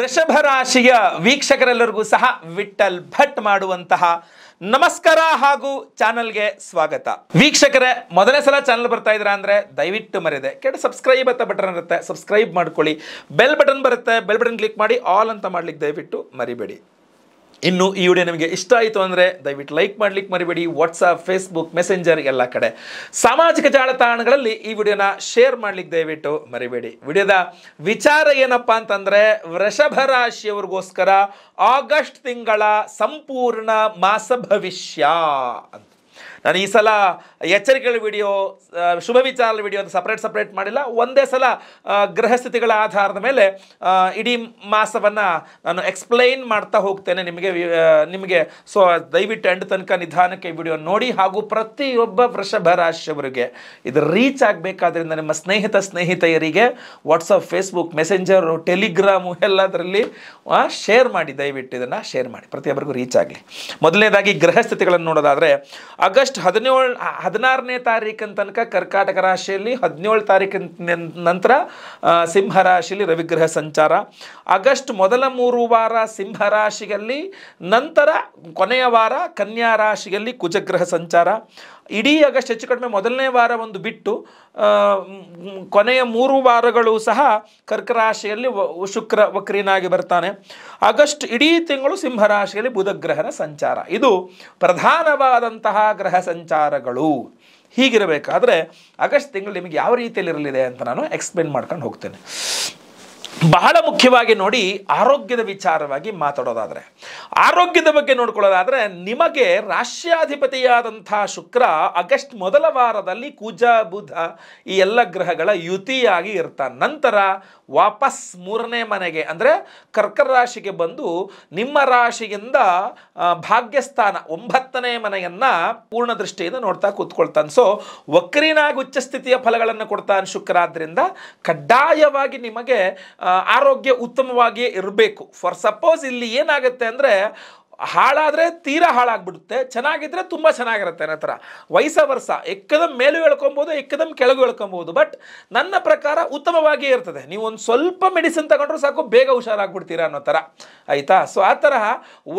ವೃಷಭ ರಾಶಿಯ ವೀಕ್ಷಕರೆಲ್ಲರಿಗೂ ಸಹ ವಿಠಲ್ ಭಟ್ ಮಾಡುವಂತಹ ನಮಸ್ಕಾರ ಹಾಗೂ ಚಾನಲ್ಗೆ ಸ್ವಾಗತ ವೀಕ್ಷಕರೇ ಮೊದಲನೇ ಸಲ ಚಾನಲ್ ಬರ್ತಾ ಇದ್ರ ಅಂದ್ರೆ ದಯವಿಟ್ಟು ಮರೆಯದೆ ಕೆಟ್ಟ ಸಬ್ಸ್ಕ್ರೈಬ್ ಅಂತ ಬಟನ್ ಇರುತ್ತೆ ಸಬ್ಸ್ಕ್ರೈಬ್ ಮಾಡ್ಕೊಳ್ಳಿ ಬೆಲ್ ಬಟನ್ ಬರುತ್ತೆ ಬೆಲ್ ಬಟನ್ ಕ್ಲಿಕ್ ಮಾಡಿ ಆಲ್ ಅಂತ ಮಾಡ್ಲಿಕ್ಕೆ ದಯವಿಟ್ಟು ಮರಿಬೇಡಿ ಇನ್ನು ಈ ವಿಡಿಯೋ ನಿಮಗೆ ಇಷ್ಟ ಆಯಿತು ಅಂದರೆ ದಯವಿಟ್ಟು ಲೈಕ್ ಮಾಡ್ಲಿಕ್ಕೆ ಮರಿಬೇಡಿ ವಾಟ್ಸಪ್ ಫೇಸ್ಬುಕ್ ಮೆಸೆಂಜರ್ ಎಲ್ಲ ಕಡೆ ಸಾಮಾಜಿಕ ಜಾಲತಾಣಗಳಲ್ಲಿ ಈ ವಿಡಿಯೋನ ಶೇರ್ ಮಾಡ್ಲಿಕ್ಕೆ ದಯವಿಟ್ಟು ಮರಿಬೇಡಿ ವಿಡಿಯೋದ ವಿಚಾರ ಏನಪ್ಪ ಅಂತಂದರೆ ವೃಷಭ ರಾಶಿಯವ್ರಿಗೋಸ್ಕರ ಆಗಸ್ಟ್ ತಿಂಗಳ ಸಂಪೂರ್ಣ ಮಾಸ ಭವಿಷ್ಯ ಅಂತ ನಾನು ಈ ಸಲ ಎಚ್ಚರಿಕೆಗಳ ವಿಡಿಯೋ ಶುಭ ವಿಚಾರಗಳ ವಿಡಿಯೋ ಅಂತ ಸಪ್ರೇಟ್ ಸಪ್ರೇಟ್ ಮಾಡಿಲ್ಲ ಒಂದೇ ಸಲ ಸ್ಥಿತಿಗಳ ಆಧಾರದ ಮೇಲೆ ಇಡೀ ಮಾಸವನ್ನು ನಾನು ಎಕ್ಸ್ಪ್ಲೈನ್ ಮಾಡ್ತಾ ಹೋಗ್ತೇನೆ ನಿಮಗೆ ನಿಮಗೆ ಸೊ ದಯವಿಟ್ಟು ಎಂಡ್ ತನಕ ನಿಧಾನಕ್ಕೆ ವಿಡಿಯೋ ನೋಡಿ ಹಾಗೂ ಪ್ರತಿಯೊಬ್ಬ ವೃಷಭ ರಾಶಿಯವರಿಗೆ ಇದು ರೀಚ್ ಆಗಬೇಕಾದ್ರಿಂದ ನಿಮ್ಮ ಸ್ನೇಹಿತ ಸ್ನೇಹಿತೆಯರಿಗೆ ವಾಟ್ಸಪ್ ಫೇಸ್ಬುಕ್ ಮೆಸೆಂಜರು ಟೆಲಿಗ್ರಾಮು ಎಲ್ಲದರಲ್ಲಿ ಶೇರ್ ಮಾಡಿ ದಯವಿಟ್ಟು ಇದನ್ನು ಶೇರ್ ಮಾಡಿ ಪ್ರತಿಯೊಬ್ಬರಿಗೂ ರೀಚ್ ಆಗಲಿ ಮೊದಲನೇದಾಗಿ ಸ್ಥಿತಿಗಳನ್ನು ನೋಡೋದಾದರೆ ಆಗಸ್ಟ್ ಆಗಸ್ಟ್ ಹದಿನೇಳು ಹದಿನಾರನೇ ತಾರೀಕಿನ ತನಕ ಕರ್ಕಾಟಕ ರಾಶಿಯಲ್ಲಿ ಹದಿನೇಳು ತಾರೀಕಿನ ನಂತರ ಸಿಂಹರಾಶಿಯಲ್ಲಿ ರವಿಗ್ರಹ ಸಂಚಾರ ಆಗಸ್ಟ್ ಮೊದಲ ಮೂರು ವಾರ ಸಿಂಹರಾಶಿಯಲ್ಲಿ ನಂತರ ಕೊನೆಯ ವಾರ ಕನ್ಯಾ ರಾಶಿಯಲ್ಲಿ ಕುಜಗ್ರಹ ಸಂಚಾರ ಇಡೀ ಆಗಸ್ಟ್ ಹೆಚ್ಚು ಕಡಿಮೆ ಮೊದಲನೇ ವಾರ ಒಂದು ಬಿಟ್ಟು ಕೊನೆಯ ಮೂರು ವಾರಗಳು ಸಹ ಕರ್ಕರಾಶಿಯಲ್ಲಿ ಶುಕ್ರ ವಕ್ರೀನಾಗಿ ಬರ್ತಾನೆ ಆಗಸ್ಟ್ ಇಡೀ ತಿಂಗಳು ಸಿಂಹರಾಶಿಯಲ್ಲಿ ಬುಧಗ್ರಹನ ಸಂಚಾರ ಇದು ಪ್ರಧಾನವಾದಂತಹ ಗ್ರಹ ಸಂಚಾರಗಳು ಹೀಗಿರಬೇಕಾದ್ರೆ ಆಗಸ್ಟ್ ತಿಂಗಳು ನಿಮಗೆ ಯಾವ ರೀತಿಯಲ್ಲಿ ಇರಲಿದೆ ಅಂತ ನಾನು ಎಕ್ಸ್ಪ್ಲೇನ್ ಮಾಡ್ಕೊಂಡು ಹೋಗ್ತೇನೆ ಬಹಳ ಮುಖ್ಯವಾಗಿ ನೋಡಿ ಆರೋಗ್ಯದ ವಿಚಾರವಾಗಿ ಮಾತಾಡೋದಾದರೆ ಆರೋಗ್ಯದ ಬಗ್ಗೆ ನೋಡ್ಕೊಳ್ಳೋದಾದರೆ ನಿಮಗೆ ರಾಷ್ಟ್ರಾಧಿಪತಿಯಾದಂಥ ಶುಕ್ರ ಆಗಸ್ಟ್ ಮೊದಲ ವಾರದಲ್ಲಿ ಕೂಜ ಬುಧ ಈ ಎಲ್ಲ ಗ್ರಹಗಳ ಯುತಿಯಾಗಿ ಇರ್ತಾನೆ ನಂತರ ವಾಪಸ್ ಮೂರನೇ ಮನೆಗೆ ಅಂದರೆ ಕರ್ಕ ರಾಶಿಗೆ ಬಂದು ನಿಮ್ಮ ರಾಶಿಯಿಂದ ಭಾಗ್ಯಸ್ಥಾನ ಒಂಬತ್ತನೇ ಮನೆಯನ್ನು ಪೂರ್ಣ ದೃಷ್ಟಿಯಿಂದ ನೋಡ್ತಾ ಕೂತ್ಕೊಳ್ತಾನೆ ಸೊ ಉಚ್ಚ ಸ್ಥಿತಿಯ ಫಲಗಳನ್ನು ಕೊಡ್ತಾನೆ ಶುಕ್ರ ಆದ್ದರಿಂದ ಕಡ್ಡಾಯವಾಗಿ ನಿಮಗೆ ಆರೋಗ್ಯ ಉತ್ತಮವಾಗಿ ಇರಬೇಕು ಫಾರ್ ಸಪೋಸ್ ಇಲ್ಲಿ ಏನಾಗುತ್ತೆ ಅಂದರೆ ಹಾಳಾದರೆ ತೀರಾ ಹಾಳಾಗ್ಬಿಡುತ್ತೆ ಚೆನ್ನಾಗಿದ್ದರೆ ತುಂಬ ಚೆನ್ನಾಗಿರುತ್ತೆ ಅನ್ನೋ ಥರ ವಯಸ್ಸ ವರ್ಷ ಎಕ್ಕದಮ್ ಮೇಲೂ ಹೇಳ್ಕೊಬೋದು ಎಕ್ಕದಮ್ ಕೆಳಗು ಹೇಳ್ಕೊಬೋದು ಬಟ್ ನನ್ನ ಪ್ರಕಾರ ಉತ್ತಮವಾಗಿಯೇ ಇರ್ತದೆ ನೀವು ಒಂದು ಸ್ವಲ್ಪ ಮೆಡಿಸಿನ್ ತಗೊಂಡ್ರೂ ಸಾಕು ಬೇಗ ಹುಷಾರಾಗ್ಬಿಡ್ತೀರಾ ಅನ್ನೋ ಥರ ಆಯಿತಾ ಸೊ ಆ ತರಹ